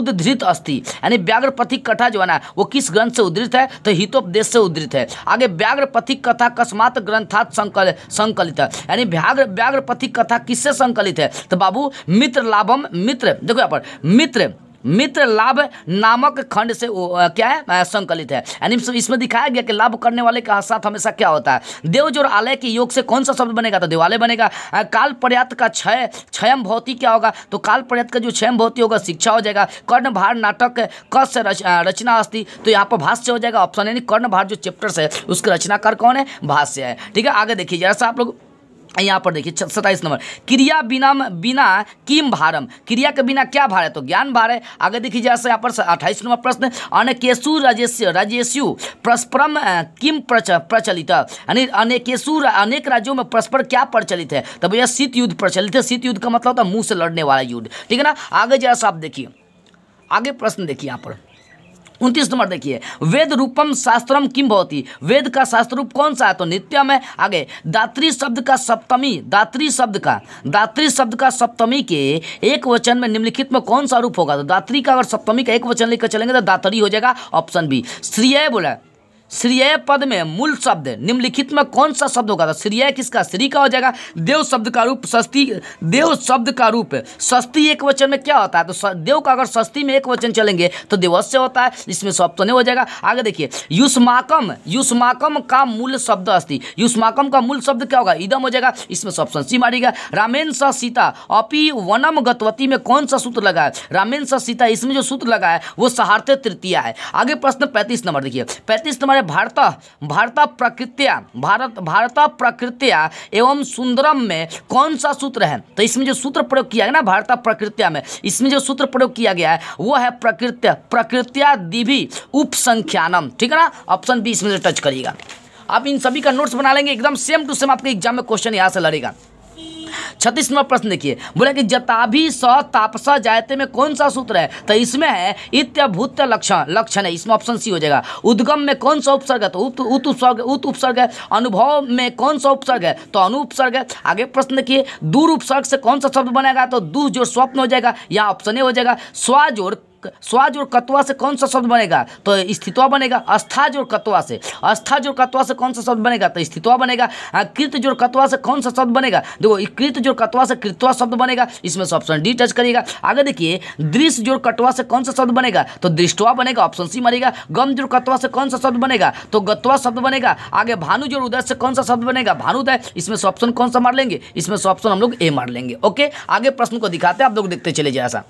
उद्धृत अस्थि यानी व्याघ्र पथिक कथा जो है ना वो किस ग्रंथ से उद्धृत है तो हितोपदेश से उद्धृत है आगे व्याघ्र पथिक कथा कस्मात ग्रंथात संकल संकलित यानी व्याघ्र व्याघ्र पथिक कथा किससे संकलित है तो बाबू मित्र लाभम मित्र देखो यहाँ पर मित्र मित्र लाभ नामक खंड से क्या है संकलित है यानी इसमें दिखाया गया कि लाभ करने वाले का साथ हमेशा क्या होता है देव जोर आलय के योग से कौन सा शब्द बनेगा तो देवालय बनेगा काल पर्याप्त का क्षय क्षयम भौती क्या होगा तो काल पर्याप्त का जो क्षयम भौती होगा शिक्षा हो जाएगा कर्ण भार नाटक कस रच, रचना अस्थि तो यहाँ पर भाष्य हो जाएगा ऑप्शन यानी कर्ण भार जो चैप्टर्स है उसके रचनाकार कौन है भाष्य है ठीक है आगे देखिए जैसा आप लोग यहाँ पर देखिए सत्ताईस नंबर क्रिया बिना बिना किम भारम क्रिया के बिना क्या भार है तो ज्ञान भार है आगे देखिए जैसे यहाँ पर अट्ठाईस नंबर प्रश्न अनेकेशु राजेश राजेशु परस्परम किम प्रच, प्रचलित यानी अनेकेशु अनेक राज्यों में परस्पर क्या प्रचलित है तो भैया शीत युद्ध प्रचलित है शीत युद्ध का मतलब होता है मुँह से लड़ने वाला युद्ध ठीक है ना आगे जैसा आप देखिए आगे प्रश्न देखिए यहाँ पर उनतीस नंबर देखिए वेद रूपम शास्त्रम किम बहुत वेद का शास्त्र रूप कौन सा है तो नित्यम है आगे दात्री शब्द का सप्तमी दात्री शब्द का दात्री शब्द का सप्तमी के एक वचन में निम्नलिखित में कौन सा रूप होगा तो दात्री का अगर सप्तमी का एक वचन लेकर चलेंगे तो दात्री हो जाएगा ऑप्शन बी श्रीय बोला श्रीय पद में मूल शब्द निम्नलिखित में कौन सा शब्द होगा था तो श्रीय किसका श्री का हो जाएगा देव शब्द का रूप सस्ती देव शब्द का रूप सस्ती एक वचन में क्या होता है तो देव का अगर सस्ती में एक वचन चलेंगे तो देवस्य होता है इसमें शब्द तो नहीं हो जाएगा आगे देखिए युष्माकम युष्माकम का मूल शब्द अस्थि युष्माकम का मूल शब्द क्या होगा इदम हो जाएगा इसमें सब सी मारेगा रामेन स सीता अपि वनम गतवती में कौन सा सूत्र लगा है रामेन स सीता इसमें जो सूत्र लगा है वो सहार्थ तृतीया है आगे प्रश्न पैंतीस नंबर देखिए पैंतीस नंबर नंबर है भारत भारत प्रकृतिया भारत भारत प्रकृतिया एवं सुंदरम में कौन सा सूत्र है तो इसमें जो सूत्र प्रयोग किया गया ना भारत प्रकृतिया में इसमें जो सूत्र प्रयोग किया गया है वो है प्रकृत्य प्रकृत्या दिभि उपसंख्यानम ठीक है ना ऑप्शन बी इसमें टच करिएगा आप इन सभी का नोट्स बना लेंगे एकदम सेम टू सेम आपके एग्जाम में क्वेश्चन यहाँ से लड़ेगा छत्तीसवा प्रश्न देखिए बोला कि जताभी स तापसा जायते में कौन सा सूत्र है तो इसमें है इत्यभूत लक्षण लक्षण है इसमें ऑप्शन सी हो जाएगा उद्गम में कौन सा उपसर्ग है तो उत उपसर्ग उत उपसर्ग है अनुभव में कौन सा उपसर्ग है तो अनु उपसर्ग है आगे प्रश्न देखिए दूर उपसर्ग से कौन सा शब्द बनेगा तो दूर जोर स्वप्न हो जाएगा यहाँ ऑप्शन ए हो जाएगा स्वाजोर स्वाज और कतवा से कौन सा शब्द बनेगा तो स्थितवा बनेगा अस्था जोड़ कतवा से अस्था जोड़ कतवा से कौन सा शब्द बनेगा तो स्थितवा बनेगा कृत जोड़ कतवा से कौन सा शब्द बनेगा देखो कृत जोड़ कतवा से कृतवा शब्द बनेगा इसमें से ऑप्शन डी टच करिएगा आगे देखिए दृश्य जोड़ कटवा से कौन सा शब्द बनेगा तो दृष्टवा बनेगा ऑप्शन सी मरेगा गम जोड़ कतवा से कौन सा शब्द बनेगा तो गतवा शब्द बनेगा आगे भानु जोड़ उदय से कौन सा शब्द बनेगा भानुदय इसमें से ऑप्शन कौन सा मार लेंगे इसमें से ऑप्शन हम लोग ए मार लेंगे ओके आगे प्रश्न को दिखाते हैं आप लोग देखते चले जाए ऐसा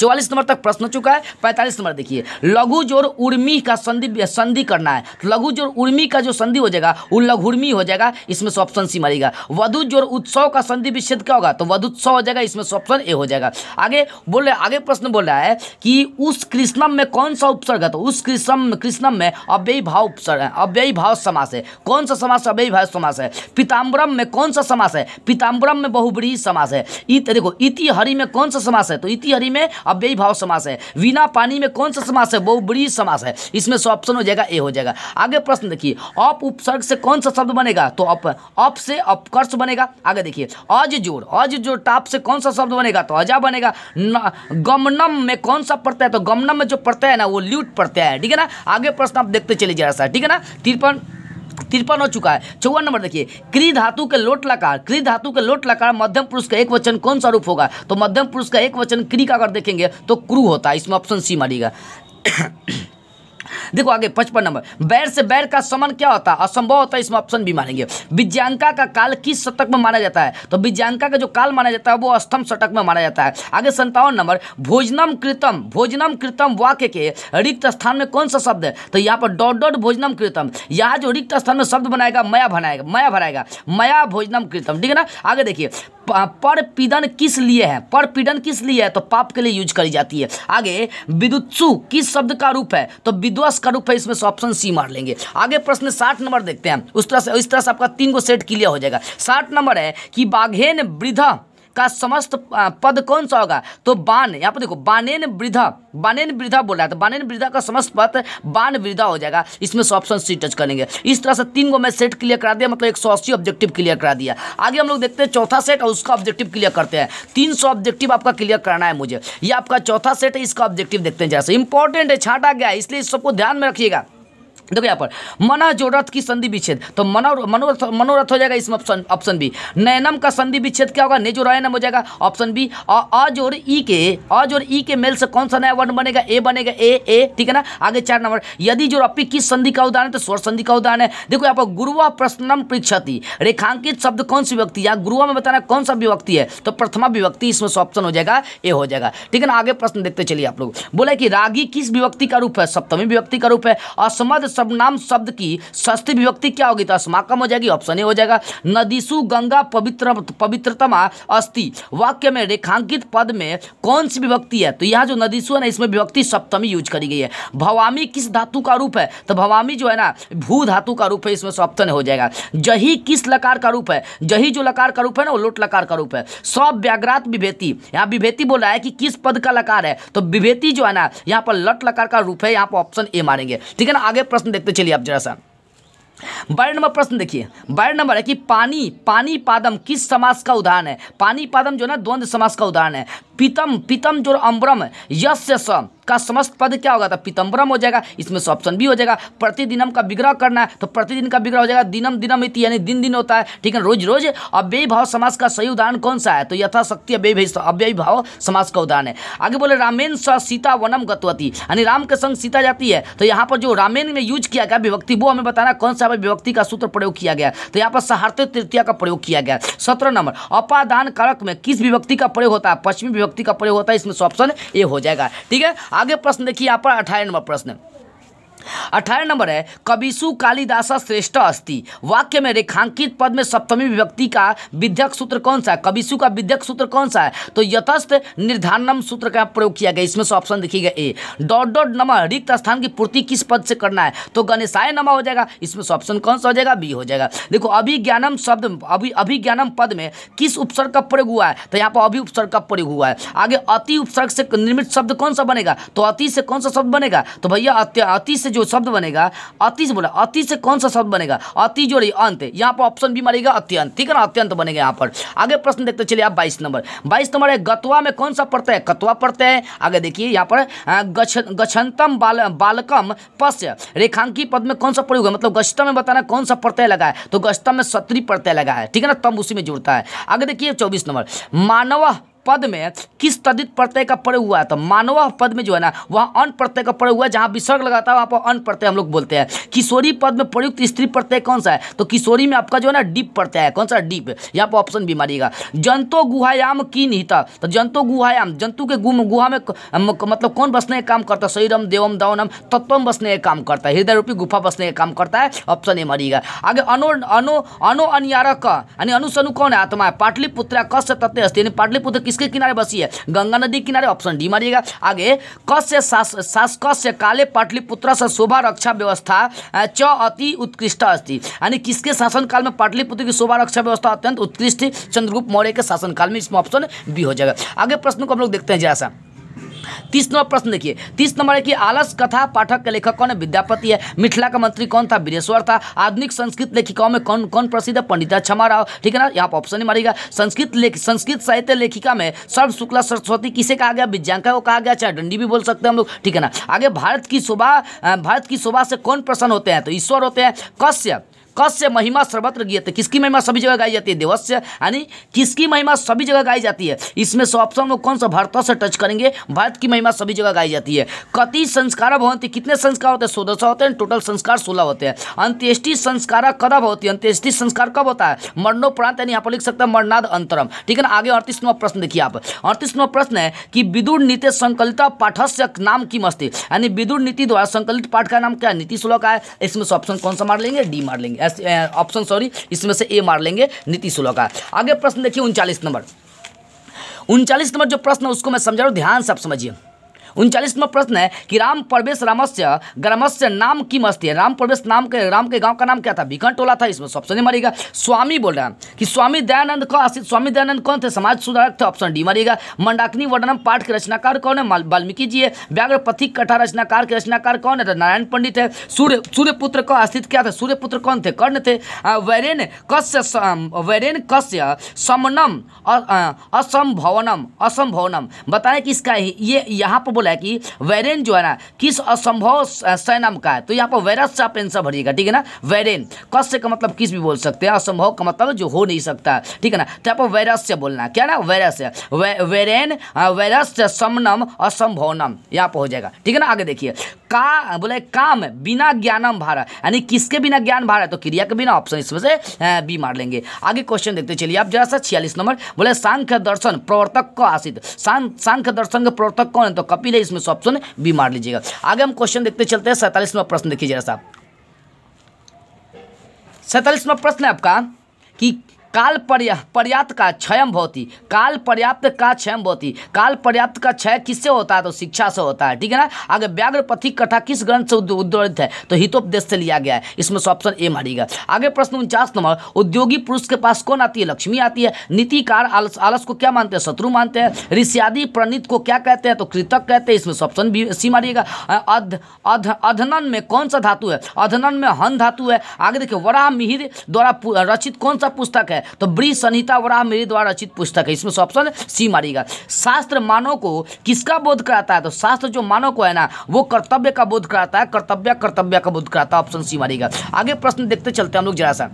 चौवालीस नंबर तक प्रश्न चुका है पैंतालीस नंबर देखिए लघु जोर उर्मी का संधि संधि करना है तो लघु जोर उर्मी का जो संधि हो जाएगा वो लघुर्मी हो जाएगा इसमें से ऑप्शन सी मारेगा वधु जोर उत्सव का संधि विच्छेद क्या होगा तो वधुत्सव हो जाएगा इसमें से ऑप्शन ए हो जाएगा आगे बोल रहे आगे प्रश्न बोल रहा है कि उस कृष्णम में कौन सा उपसर्ग है तो उस कृष्णम कृष्णम में अव्ययी भाव उपसर्ग है अव्ययी भाव समास है कौन सा समास अव्ययी भाव समास है पीताम्बरम में कौन सा समास है पीताम्बरम में बहुब्रीही समास है देखो इति हरि में कौन सा समास है तो इति हरि में अव्ययी भाव समास है बिना पानी में कौन सा समास है बहुब्री समास है इसमें सो ऑप्शन हो जाएगा ए हो जाएगा आगे प्रश्न देखिए अप उपसर्ग से कौन सा शब्द बनेगा तो अप अप से अपकर्ष बनेगा आगे देखिए अज जोर अज जोर टाप से कौन सा शब्द बनेगा तो अजा बनेगा गमनम में कौन सा पड़ता है तो गमनम में जो पड़ता है ना वो ल्यूट पड़ता है ठीक है ना आगे प्रश्न आप देखते चले जा रहा है ठीक है ना तिरपन तिरपन हो चुका है चौवन नंबर देखिए क्री धातु के लोट लकार क्री धातु के लोट लकार मध्यम पुरुष का एक वचन कौन सा रूप होगा तो मध्यम पुरुष का एक वचन क्री का अगर देखेंगे तो क्रू होता है इसमें ऑप्शन सी मारेगा देखो आगे पचपन नंबर बैर से बैर का समन क्या होता है असंभव होता है इसमें ऑप्शन भी मानेंगे विज्ञानका का काल किस शतक में माना जाता है तो विज्ञानका का जो काल माना जाता है वो अष्टम शतक में माना जाता है आगे संतावन नंबर भोजनम कृतम भोजनम कृतम वाक्य के रिक्त स्थान में कौन सा शब्द है तो यहाँ पर डॉट डॉट भोजनम कृतम यहाँ जो रिक्त स्थान में शब्द बनाएगा मया बनाएगा मया भराएगा मया भोजनम कृतम ठीक है ना आगे देखिए पर पीडन किस लिए है पर पीडन किस लिए है तो पाप के लिए यूज करी जाती है आगे विद्युत्सु किस शब्द का रूप है तो विद्युत द्वस का रूप है इसमें से ऑप्शन सी मार लेंगे आगे प्रश्न साठ नंबर देखते हैं उस तरह से इस तरह से आपका तीन को सेट क्लियर हो जाएगा साठ नंबर है कि बाघेन वृद्धा का समस्त पद कौन सा होगा तो बान यहाँ पर देखो बानेन वृद्धा बानेन वृद्धा बोला है तो बानेन वृद्धा का समस्त पद बान वृद्धा हो जाएगा इसमें से ऑप्शन सी टच करेंगे इस तरह से तीन को मैं सेट क्लियर करा दिया मतलब एक सौ अस्सी ऑब्जेक्टिव क्लियर करा दिया आगे हम लोग देखते हैं चौथा सेट और उसका ऑब्जेक्टिव क्लियर करते हैं तीन सौ ऑब्जेक्टिव आपका क्लियर कराना है मुझे ये आपका चौथा सेट है इसका ऑब्जेक्टिव देखते हैं जैसे इंपॉर्टेंट है छाटा गया इसलिए इस सबको ध्यान में रखिएगा देखो यहाँ पर मना जोरथ की संधि विच्छेद तो मनो मनोरथ मनोरथ हो जाएगा इसमें ऑप्शन ऑप्शन बी नैनम का संधि विच्छेद क्या होगा रायनम हो जाएगा ऑप्शन बी और अज और ई के अज और ई के मेल से कौन सा नया वर्ड बनेगा ए बनेगा ए ए ठीक है ना आगे चार नंबर यदि जो अपी किस संधि का उदाहरण है तो स्वर संधि का उदाहरण है देखो यहाँ पर गुरुआ प्रश्नम प्रीक्षति रेखांकित शब्द कौन सी व्यक्ति या गुरुआ में बताना कौन सा विभक्ति है तो प्रथमा विभक्ति इसमें ऑप्शन हो जाएगा ए हो जाएगा ठीक है ना आगे प्रश्न देखते चलिए आप लोग बोला कि रागी किस विभक्ति का रूप है सप्तमी विभक्ति का रूप है असमद सर्वनाम शब्द की सस्ती विभक्ति क्या होगी तो अस्माकम हो जाएगी ऑप्शन ए हो जाएगा नदीसु गंगा पवित्र पवित्रतमा अस्थि वाक्य में रेखांकित पद में कौन सी विभक्ति है तो यहाँ जो नदीसु है ना इसमें विभक्ति सप्तमी यूज करी गई है भवामी किस धातु का रूप है तो भवामी जो है ना भू धातु का रूप है इसमें सप्तन हो जाएगा जही किस लकार का रूप है जही जो लकार का रूप है ना वो लोट लकार का रूप है सब व्याग्रात विभेति यहाँ विभेति बोल रहा है कि किस पद का लकार है तो विभेति जो है ना यहाँ पर लट लकार का रूप है यहाँ पर ऑप्शन ए मारेंगे ठीक है ना आगे प्रश्न प्रश्न देखते चलिए आप जरा सा बारह नंबर प्रश्न देखिए बारह नंबर है कि पानी पानी पादम किस समास का उदाहरण है पानी पादम जो है ना द्वंद्व समास का उदाहरण है पीतम पीतम जो अम्ब्रम यश का समस्त पद क्या होगा तो पीतंबरम हो जाएगा इसमें से ऑप्शन भी हो जाएगा प्रतिदिनम का विग्रह करना है तो प्रतिदिन का विग्रह हो जाएगा दिनम दिनम इति यानी दिन दिन होता है ठीक है रोज रोज अव्यय भाव समाज का सही उदाहरण कौन सा है तो यथाशक्ति अव्यय तो अव्यय भाव समाज का उदाहरण है आगे बोले रामेन स सीता वनम गतवती यानी राम के संग सीता जाती है तो यहाँ पर जो रामेन में यूज किया गया विभक्ति वो हमें बताना कौन सा विभक्ति का सूत्र प्रयोग किया गया तो यहाँ पर सहार्थ तृतीया का प्रयोग किया गया सत्रह नंबर अपादान कारक में किस विभक्ति का प्रयोग होता है पश्चिमी विभक्ति का प्रयोग होता है इसमें ऑप्शन ए हो जाएगा ठीक है आगे प्रश्न देखिए यहाँ पर अठारह नंबर प्रश्न अठारह नंबर है कविशु कालिदासा श्रेष्ठ अस्थि वाक्य में रेखांकित पद में सप्तमी विभक्ति का विध्यक सूत्र कौन सा है कविशु का विध्यक सूत्र कौन सा है तो यथस्थ निर्धारणम सूत्र का प्रयोग किया गया इसमें से ऑप्शन देखिएगा ए डॉट डॉट नमः रिक्त स्थान की पूर्ति किस पद से करना है तो गणेशाय नमा हो जाएगा इसमें से ऑप्शन कौन सा हो जाएगा बी हो जाएगा देखो अभिज्ञानम शब्द अभि अभिज्ञानम पद में किस उपसर्ग का प्रयोग हुआ है तो यहाँ पर अभि उपसर्ग का प्रयोग हुआ है आगे अति उपसर्ग से निर्मित शब्द कौन सा बनेगा तो अति से कौन सा शब्द बनेगा तो भैया अति से जो शब्द बनेगा अति से बोला अति से कौन सा शब्द बनेगा अति जोड़ी अंत यहाँ पर ऑप्शन भी मरेगा अत्यंत ठीक है ना अत्यंत बनेगा यहाँ पर आगे प्रश्न देखते चलिए आप बाईस नंबर बाईस नंबर है गतवा में कौन सा पड़ता है कतवा पड़ता हैं आगे देखिए यहाँ पर गछंतम बाल बालकम पश्य रेखांकी पद में कौन सा प्रयोग है मतलब गश्तम में बताना कौन सा प्रत्यय लगा है तो गश्तम में सत्री प्रत्यय लगा है ठीक है ना तम उसी में जुड़ता है आगे देखिए चौबीस नंबर मानव पद में किस तदित प्रत्यय का प्रयोग हुआ है तो मानव पद में जो है ना वहाँ अन प्रत्यय का प्रयोग हुआ है जहाँ विसर्ग लगाता है वहाँ पर अन प्रत्यय हम लोग बोलते हैं किशोरी पद में प्रयुक्त स्त्री प्रत्यय कौन सा है तो किशोरी में आपका जो है ना डीप प्रत्यय है कौन सा डीप यहाँ पर ऑप्शन भी मारिएगा जंतो गुहायाम की निहित तो जंतो गुहायाम जंतु के गुम गुहा में मतलब कौन बसने का काम करता है शरीरम देवम दवनम तत्वम बसने का काम करता है हृदय रूपी गुफा बसने का काम करता है ऑप्शन ए मारिएगा आगे अनो अनो अनो अनियारक यानी अनुसनु कौन है आत्मा है पाटलिपुत्र कस्य तत्व अस्थि यानी पाटलिपुत्र किस किसके किनारे बसी है गंगा नदी किनारे ऑप्शन डी मारिएगा आगे कस्य शासकस काले पाटलिपुत्र से शोभा रक्षा व्यवस्था च अति उत्कृष्ट अस्थि यानी किसके शासनकाल में पाटलिपुत्र की शोभा रक्षा व्यवस्था अत्यंत उत्कृष्ट थी चंद्रगुप्त मौर्य के शासनकाल में इसमें ऑप्शन बी हो जाएगा आगे प्रश्न को हम लोग देखते हैं जैसा तीस नंबर प्रश्न देखिए तीस नंबर है कि आलस कथा पाठक के लेखक कौन है विद्यापति है मिथिला का मंत्री कौन था वीरेश्वर था आधुनिक संस्कृत लेखिकाओं में कौन कौन प्रसिद्ध है पंडिता क्षमा राव ठीक है ना यहाँ पर ऑप्शन नहीं मारेगा संस्कृत लेख संस्कृत साहित्य लेखिका में सर्व शुक्ला सरस्वती किसे कहा गया विज्ञांका को कहा गया चाहे डंडी भी बोल सकते हैं हम लोग ठीक है ना आगे भारत की शोभा भारत की शोभा से कौन प्रसन्न होते हैं तो ईश्वर होते हैं कश्यप कस्य महिमा सर्वत्र गीयते किसकी महिमा सभी जगह गाई जाती है देवस्य यानी किसकी महिमा सभी जगह गाई जाती है इसमें से ऑप्शन में कौन सा भारत से टच करेंगे भारत की महिमा सभी जगह गाई जाती है कति संस्कार भवन कितने संस्कार होते हैं सोलह होते हैं टोटल संस्कार सोलह होते हैं अंत्येष्टि संस्कार कदम होती है अंत्येष्टि संस्कार कब होता है मरणोपरांत यानी यहाँ पर लिख सकते हैं मरनाद अंतरम ठीक है ना आगे अड़तीस नंबर प्रश्न देखिए आप अड़तीस नंबर प्रश्न है कि विदुर नीति संकलिता पाठस्य नाम की मस्ती यानी विदुर नीति द्वारा संकलित पाठ का नाम क्या नीति सुलह का है इसमें ऑप्शन कौन सा मार लेंगे डी मार लेंगे ऑप्शन सॉरी uh, इसमें से ए मार लेंगे नीति सुलह का आगे प्रश्न देखिए उनचालीस नंबर उनचालीस नंबर जो प्रश्न है उसको मैं समझा रहा हूँ ध्यान से आप समझिए उनचालीसवा प्रश्न है कि राम प्रवेश रामस्य ग्रामस्य नाम किम है राम प्रवेश नाम के राम के गाँव का नाम क्या था भिकन टोला था इसमें ऑप्शन नहीं मरेगा स्वामी बोल रहे हैं कि स्वामी दयानंद कौन अस्तित्व स्वामी दयानंद कौन थे समाज सुधारक थे ऑप्शन डी मरेगा मंडाकनी वर्णनम पाठ के रचनाकार कौन है वाल्मीकि जी है व्याघ्र पथिक कथा रचनाकार के रचनाकार कौन है नारायण पंडित है सूर्य सूर्यपुत्र का अस्तित्व क्या था सूर्यपुत्र कौन थे कर्ण थे वैरेन कस्य वैरेन कस्य समनम असंभवनम असंभवनम बताए कि इसका ये यहाँ पर बोले बोला है कि वेरेन जो है ना किस असंभव सैनम का है तो यहाँ पर वैरस से आप एंसर भरिएगा ठीक है ना वेरेन कस का मतलब किस भी बोल सकते हैं असंभव का मतलब जो हो नहीं सकता ठीक है ना तो यहाँ पर वैरस से बोलना क्या ना वैरस वे, वेरेन वैरस समनम असंभवनम यहाँ पर हो जाएगा ठीक है ना आगे देखिए का बोले काम बिना ज्ञानम भारत यानी किसके बिना ज्ञान भारा तो क्रिया के बिना ऑप्शन इसमें से बी मार लेंगे आगे क्वेश्चन देखते चलिए आप जरा सा छियालीस नंबर बोले सांख्य दर्शन प्रवर्तक को आशित सांख्य दर्शन के प्रवर्तक कौन है तो कपिल है इसमें से ऑप्शन बी मार लीजिएगा आगे हम क्वेश्चन देखते चलते हैं सैतालीस नंबर प्रश्न देखिए जरा साहब सैतालीस नंबर प्रश्न है आपका कि काल पर्या पर्याप्त का क्षयम भौती काल पर्याप्त का क्षयम भौती काल पर्याप्त का क्षय किससे होता है तो शिक्षा से होता है ठीक है ना अगर व्याघ्र पथिक कथा किस ग्रंथ से उद्वरित है तो हितोपदेश से लिया गया है इसमें ऑप्शन ए मारेगा आगे प्रश्न उनचास नंबर उद्योगी पुरुष के पास कौन आती है लक्ष्मी आती है नीतिकार आलस आलस को क्या मानते हैं शत्रु मानते हैं ऋषियादि प्रणीत को क्या कहते हैं तो कृतक कहते हैं इसमें ऑप्शन बी सी मारिएगा अधनन में कौन सा धातु है अधनन में हन धातु है आगे देखिए वराह मिहिर द्वारा रचित कौन सा पुस्तक है है तो ब्री संहिता वराह मेरे द्वारा रचित पुस्तक है इसमें ऑप्शन सी मारेगा शास्त्र मानव को किसका बोध कराता है तो शास्त्र जो मानव को है ना वो कर्तव्य का बोध कराता है कर्तव्य कर्तव्य का बोध कराता है ऑप्शन सी मारेगा आगे प्रश्न देखते चलते हम लोग जरा सा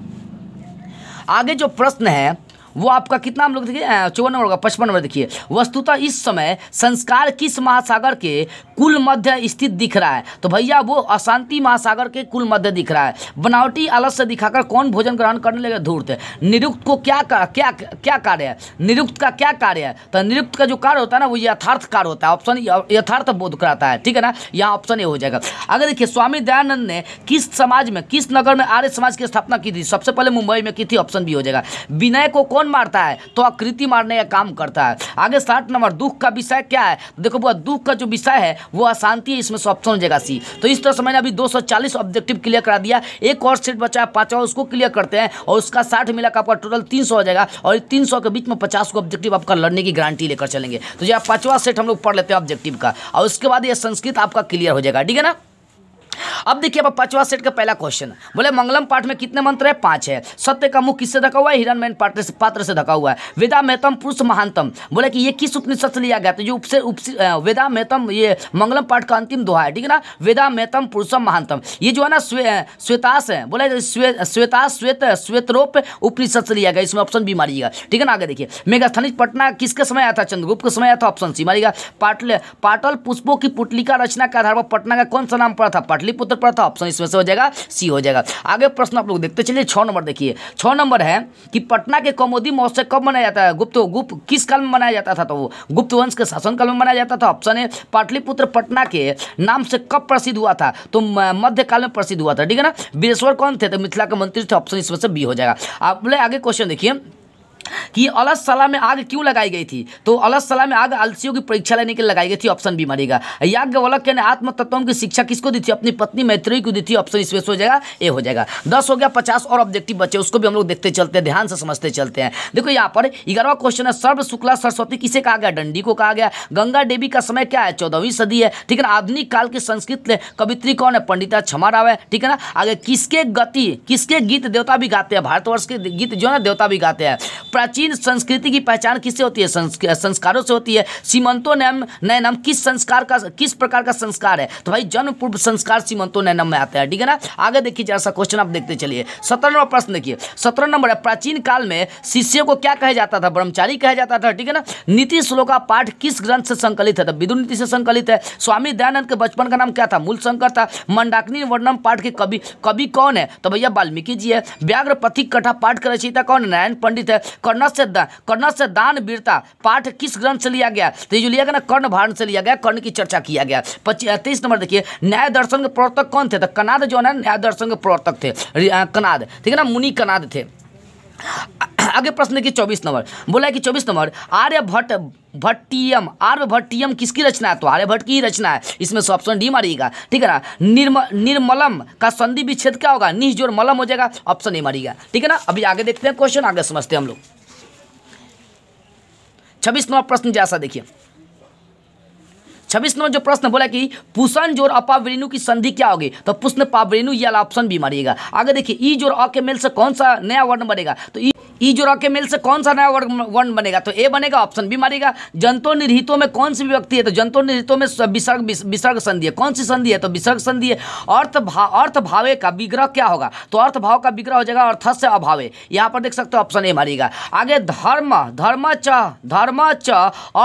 आगे जो प्रश्न है वो आपका कितना हम लोग देखिए चौवन नंबर होगा पचपन नंबर देखिए वस्तुतः इस समय संस्कार किस महासागर के कुल मध्य स्थित दिख रहा है तो भैया वो अशांति महासागर के कुल मध्य दिख रहा है बनावटी आलस्य दिखाकर कौन भोजन ग्रहण करने लगे धूर्त है निरुक्त को क्या क्या क्या, क्या कार्य है निरुक्त का क्या कार्य है तो निरुक्त का जो कार्य होता है ना वो यथार्थ कार्य होता है ऑप्शन यथार्थ बोध कराता है ठीक है ना यहाँ ऑप्शन ये हो जाएगा अगर देखिए स्वामी दयानंद ने किस समाज में किस नगर में आर्य समाज की स्थापना की थी सबसे पहले मुंबई में की थी ऑप्शन भी हो जाएगा विनय को कौन कौन मारता है तो आकृति मारने का काम करता है आगे साठ नंबर दुख का विषय क्या है तो देखो बुआ दुख का जो विषय है वो अशांति है इसमें ऑप्शन हो जाएगा सी तो इस तरह से मैंने अभी 240 ऑब्जेक्टिव क्लियर करा दिया एक और सेट बचा है पाँचवा उसको क्लियर करते हैं और उसका साठ मिला का आपका टोटल तीन हो जाएगा और तीन के बीच में पचास को ऑब्जेक्टिव आपका लड़ने की गारंटी लेकर चलेंगे तो यह पाँचवा सेट हम लोग पढ़ लेते हैं ऑब्जेक्टिव का और उसके बाद यह संस्कृत आपका क्लियर हो जाएगा ठीक है ना अब देखिए अब पांचवा सेट का पहला क्वेश्चन बोले मंगलम पाठ में कितने मंत्र है पांच है सत्य का मुख किससे ढका हुआ है हिरण मैन पात्र से पात्र से ढका हुआ है वेदा मेहतम पुरुष महानतम बोले कि ये किस उपनिषद से लिया गया तो ये उपसे उपसे वेदा मेहतम ये मंगलम पाठ का अंतिम दोहा है ठीक है ना वेदा मेहतम पुरुषम महानतम ये जो है ना श्वेतास है बोले श्वेता श्वेत श्वेतरोप उपनिषद से लिया गया इसमें ऑप्शन बी मारिएगा ठीक है ना आगे देखिए मेगास्थानिक पटना किसके समय आया था चंद्रगुप्त का समय आया था ऑप्शन सी मारिएगा पाटल पाटल पुष्पों की पुटलिका रचना के आधार पर पटना का कौन सा नाम पड़ा था पाटलिपुत्र पर था ऑप्शन इसमें से हो जाएगा सी हो जाएगा आगे प्रश्न आप लोग देखते चलिए छः नंबर देखिए छः नंबर है कि पटना के कौमोदी महोत्सव कब मनाया जाता है गुप्त गुप्त किस काल में मनाया जाता था तो वो गुप्त वंश के शासन काल में मनाया जाता था ऑप्शन है पाटलिपुत्र पटना के नाम से कब प्रसिद्ध हुआ था तो मध्यकाल में प्रसिद्ध हुआ था ठीक है ना बीरेश्वर कौन थे तो मिथिला के मंत्री थे ऑप्शन इसमें से बी हो जाएगा आप बोले आगे क्वेश्चन देखिए कि अलसला में आग क्यों लगाई गई थी तो अलसला में आग आलसियों की परीक्षा लेने के लिए लगाई गई थी ऑप्शन बी मरेगा याज्ञवल्क्य ने आत्म तत्वों की शिक्षा किसको दी थी अपनी पत्नी मैत्री को दी थी ऑप्शन इसमें हो जाएगा ए हो जाएगा दस हो गया पचास और ऑब्जेक्टिव बचे उसको भी हम लोग देखते चलते हैं ध्यान से समझते चलते हैं देखो यहाँ पर ग्यारहवा क्वेश्चन है सर्व शुक्ला सरस्वती किसे कहा गया डंडी को कहा गया गंगा देवी का समय क्या है चौदहवीं सदी है ठीक है ना आधुनिक काल की संस्कृत कवित्री कौन है पंडिता क्षमा राव है ठीक है ना आगे किसके गति किसके गीत देवता भी गाते हैं भारतवर्ष के गीत जो है ना देवता भी गाते हैं प्राचीन संस्कृति की पहचान किससे होती है संस्कारों से होती है सीमंतो नैम नैनम किस संस्कार का किस प्रकार का संस्कार है तो भाई जन्म पूर्व संस्कार सीमंतो नैनम में आता है ठीक है ना आगे देखिए जरा सा क्वेश्चन आप देखते चलिए सत्रह नंबर प्रश्न देखिए सत्रह नंबर है प्राचीन काल में शिष्य को क्या कहा जाता था ब्रह्मचारी कहा जाता था ठीक है ना नीति श्लोक का पाठ किस ग्रंथ से संकलित है तो विदु नीति से संकलित है स्वामी दयानंद के बचपन का नाम क्या था मूल शंकर था मंडाकिनी वर्णम पाठ के कवि कवि कौन है तो भैया वाल्मीकि जी है व्याघ्र पथिक कथा पाठ कर रचयिता कौन है नारायण पंडित है कर्ण से कर्ण से दान वीरता पाठ किस ग्रंथ से लिया गया तो जो लिया गया ना कर्ण भारण से लिया गया कर्ण की चर्चा किया गया तेईस नंबर देखिए न्याय दर्शन के प्रवर्तक कौन थे तो कनाद जो है न्याय दर्शन के प्रवर्तक थे कनाद ठीक है ना मुनि कनाद थे आगे प्रश्न की चौबीस नंबर बोला है कि चौबीस नंबर आर्यभट्ट भट्टियम आर्यभट्टियम किसकी रचना है तो आर्यभट्ट की रचना है इसमें से ऑप्शन डी मारिएगा ठीक है ना निर्म निर्मलम का संधि विच्छेद क्या होगा निःजोर मलम हो जाएगा ऑप्शन ए मारिएगा ठीक है ना अभी आगे देखते हैं क्वेश्चन आगे समझते हैं हम लोग छब्बीस नंबर प्रश्न जैसा देखिए छब्बीस नंबर जो प्रश्न बोला कि पुषण जोर अपावरेणु की संधि क्या होगी तो पुष्ण पावरेणु ये ऑप्शन भी मारिएगा आगे देखिए ई जोर अ के मेल से कौन सा नया वर्ण बनेगा तो ई ई जोरा के मेल से कौन सा नया वर्ण बनेगा तो ए बनेगा ऑप्शन बी मारेगा जंतो निरहितों में कौन सी विभक्ति है तो जंतो निरहितों में विसर्ग विसर्ग संधि है कौन सी संधि है तो विसर्ग संधि है अर्थ भाव अर्थ भावे का विग्रह क्या होगा तो अर्थ भाव का विग्रह हो जाएगा अर्थ से अभावे यहाँ पर देख सकते हो ऑप्शन ए मारेगा आगे धर्म धर्म च धर्म च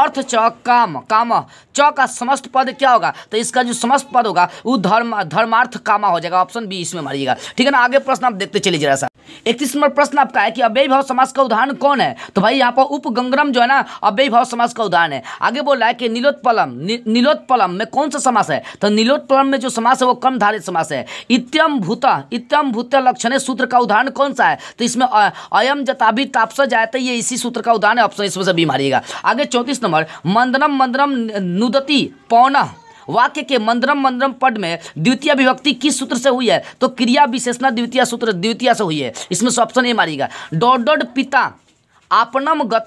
अर्थ च काम काम च का समस्त पद क्या होगा तो इसका जो समस्त पद होगा वो धर्म धर्मार्थ कामा हो जाएगा ऑप्शन बी इसमें मारिएगा ठीक है ना आगे प्रश्न आप देखते चलिए जरा सा इकतीस नंबर प्रश्न आपका है कि अव्यय भाव समाज का उदाहरण कौन है तो भाई यहाँ पर उप गंगरम जो है ना अव्यय भाव समाज का उदाहरण है आगे बोला है कि नीलोत्पलम नि, नीलोत्पलम में कौन सा समास है तो नीलोत्पलम में जो समास है वो कम धारित समास है इत्यम भूत इत्यम भूत लक्षण सूत्र का उदाहरण कौन सा है तो इसमें अयम जताबी ताप जाए ये इसी सूत्र का उदाहरण है ऑप्शन इसमें से बीमारी आगे चौंतीस नंबर मंदनम मंदनम नुदती पौना वाक्य के मंद्रम मंद्रम पद में द्वितीय विभक्ति किस सूत्र से हुई है तो क्रिया विशेषणा द्वितीय सूत्र द्वितीय से हुई है इसमें ऑप्शन ए मारिएगा डॉडड पिता आपनम गत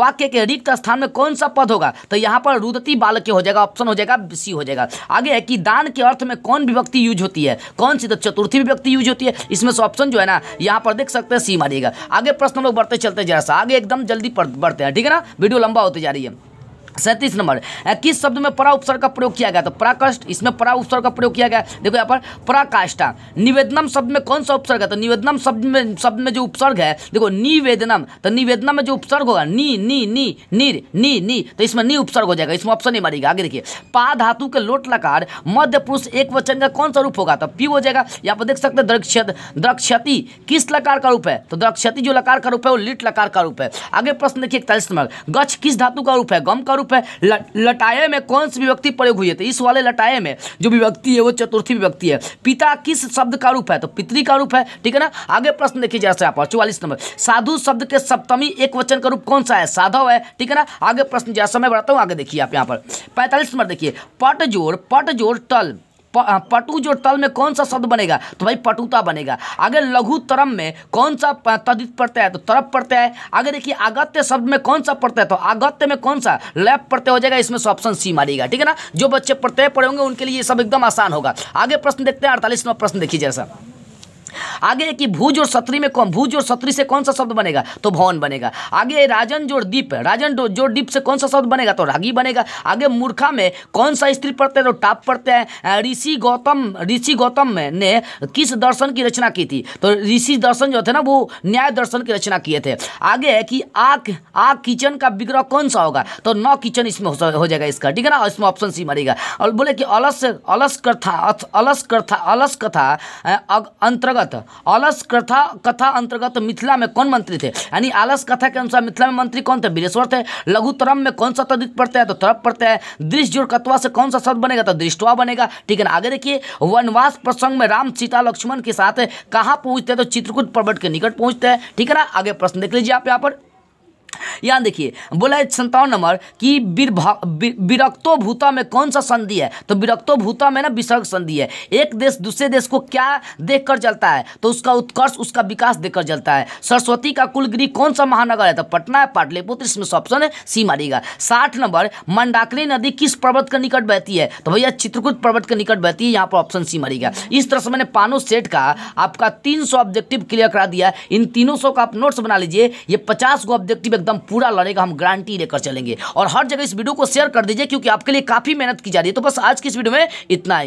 वाक्य के रिक्त स्थान में कौन सा पद होगा तो यहाँ पर रुदती बालक हो जाएगा ऑप्शन हो जाएगा सी हो जाएगा आगे है कि दान के अर्थ में कौन विभक्ति यूज होती है कौन सी तो चतुर्थी विभक्ति यूज होती है इसमें से ऑप्शन जो है ना यहाँ पर देख सकते हैं सी मारिएगा आगे प्रश्न लोग बढ़ते चलते जरा सा आगे एकदम जल्दी बढ़ते हैं ठीक है ना वीडियो लंबा होते जा रही है सैंतीस नंबर किस शब्द में परा उपसर्ग का प्रयोग किया गया तो प्राकष्ट इसमें परा उपसर्ग का प्रयोग किया गया देखो यहाँ पर प्राकाष्ठा निवेदनम शब्द में कौन सा उपसर्ग है तो निवेदनम शब्द में शब्द में जो उपसर्ग है देखो निवेदनम तो निवेदनम में जो उपसर्ग होगा नी नी नी नीर नी नी तो इसमें नी उपसर्ग हो जाएगा इसमें ऑप्शन नहीं मारेगा आगे देखिए पा धातु के लोट लकार मध्य पुरुष एक वचन का कौन सा रूप होगा तो पी हो जाएगा यहाँ पर देख सकते हैं द्रक्षति किस लकार का रूप है तो द्रक्षति जो लकार का रूप है वो लिट लकार का रूप है आगे प्रश्न देखिए इकतालीस नंबर गच्छ किस धातु का रूप है गम का रूप रूप है लटाए में कौन सी विभक्ति प्रयोग हुई है तो इस वाले लटाए में जो विभक्ति है वो चतुर्थी विभक्ति है पिता किस शब्द का रूप है तो पितरी का रूप है ठीक है ना आगे प्रश्न देखिए जैसे आप चौवालीस नंबर साधु शब्द के सप्तमी एक वचन का रूप कौन सा है साधव है ठीक है ना आगे प्रश्न जैसा मैं बढ़ाता हूँ आगे देखिए आप यहाँ पर पैंतालीस नंबर देखिए पट जोड़ पट जोड़ टल पटु जो तल में कौन सा शब्द बनेगा तो भाई पटुता बनेगा अगर लघु तरम में कौन सा तदित पड़ता है तो तरप पड़ता है अगर देखिए अगत्य शब्द में कौन सा पड़ता है तो अगत्य में कौन सा लैप पड़ते हो जाएगा इसमें ऑप्शन सी मारेगा ठीक है ना जो बच्चे पढ़ते पढ़े होंगे उनके लिए ये सब एकदम आसान होगा आगे प्रश्न देखते हैं अड़तालीसवा प्रश्न देखिए जैसा आगे कि भूज और सत्री में कौन भूज और सत्री से कौन सा शब्द बनेगा तो भवन बनेगा आगे राजन जोड़ दीप राजन जोड़ दीप से कौन सा शब्द बनेगा तो रागी बनेगा आगे मूर्खा में कौन सा स्त्री पढ़ते हैं तो टाप पढ़ते हैं ऋषि गौतम ऋषि गौतम ने किस दर्शन की रचना की थी तो ऋषि दर्शन जो थे ना वो न्याय दर्शन की रचना किए थे आगे है कि आग आग किचन का विग्रह कौन सा होगा तो नौ किचन इसमें हो जाएगा इसका ठीक है ना इसमें ऑप्शन सी मरेगा और बोले कि अलस अलस कथा अलस कथा अलस कथा अंतर्गत अंतर्गत आलस कथा कथा अंतर्गत मिथिला में कौन मंत्री थे यानी आलस कथा के अनुसार मिथिला में मंत्री कौन थे बीरेश्वर थे लघु तरम में कौन सा तदित पड़ता है तो तरफ पड़ता है दृश्य जोड़ कतवा से कौन सा शब्द बनेगा तो दृष्टवा बनेगा ठीक है आगे देखिए वनवास प्रसंग में राम सीता लक्ष्मण के साथ कहाँ पहुँचते हैं तो चित्रकूट पर्वत के निकट पहुँचते हैं ठीक है ना आगे प्रश्न देख लीजिए आप यहाँ पर यहाँ देखिए बोला है संतावन नंबर कि विरक्तो भूता में कौन सा संधि है तो विरक्तो भूता में ना विसर्ग संधि है एक देश दूसरे देश को क्या देखकर चलता है तो उसका उत्कर्ष उसका विकास देखकर चलता है सरस्वती का कुलगिरी कौन सा महानगर है तो पटना है पाटलिपुत्र इसमें ऑप्शन है सी मारेगा साठ नंबर मंडाकिनी नदी किस पर्वत के निकट बहती है तो भैया चित्रकूट पर्वत के निकट बहती है यहाँ पर ऑप्शन सी मारेगा इस तरह से मैंने पानो सेट का आपका तीन ऑब्जेक्टिव क्लियर करा दिया इन तीनों का आप नोट्स बना लीजिए ये पचास गो ऑब्जेक्टिव एकदम पूरा लड़ेगा हम गारंटी लेकर चलेंगे और हर जगह इस वीडियो को शेयर कर दीजिए क्योंकि आपके लिए काफ़ी मेहनत की जा रही है तो बस आज की इस वीडियो में इतना ही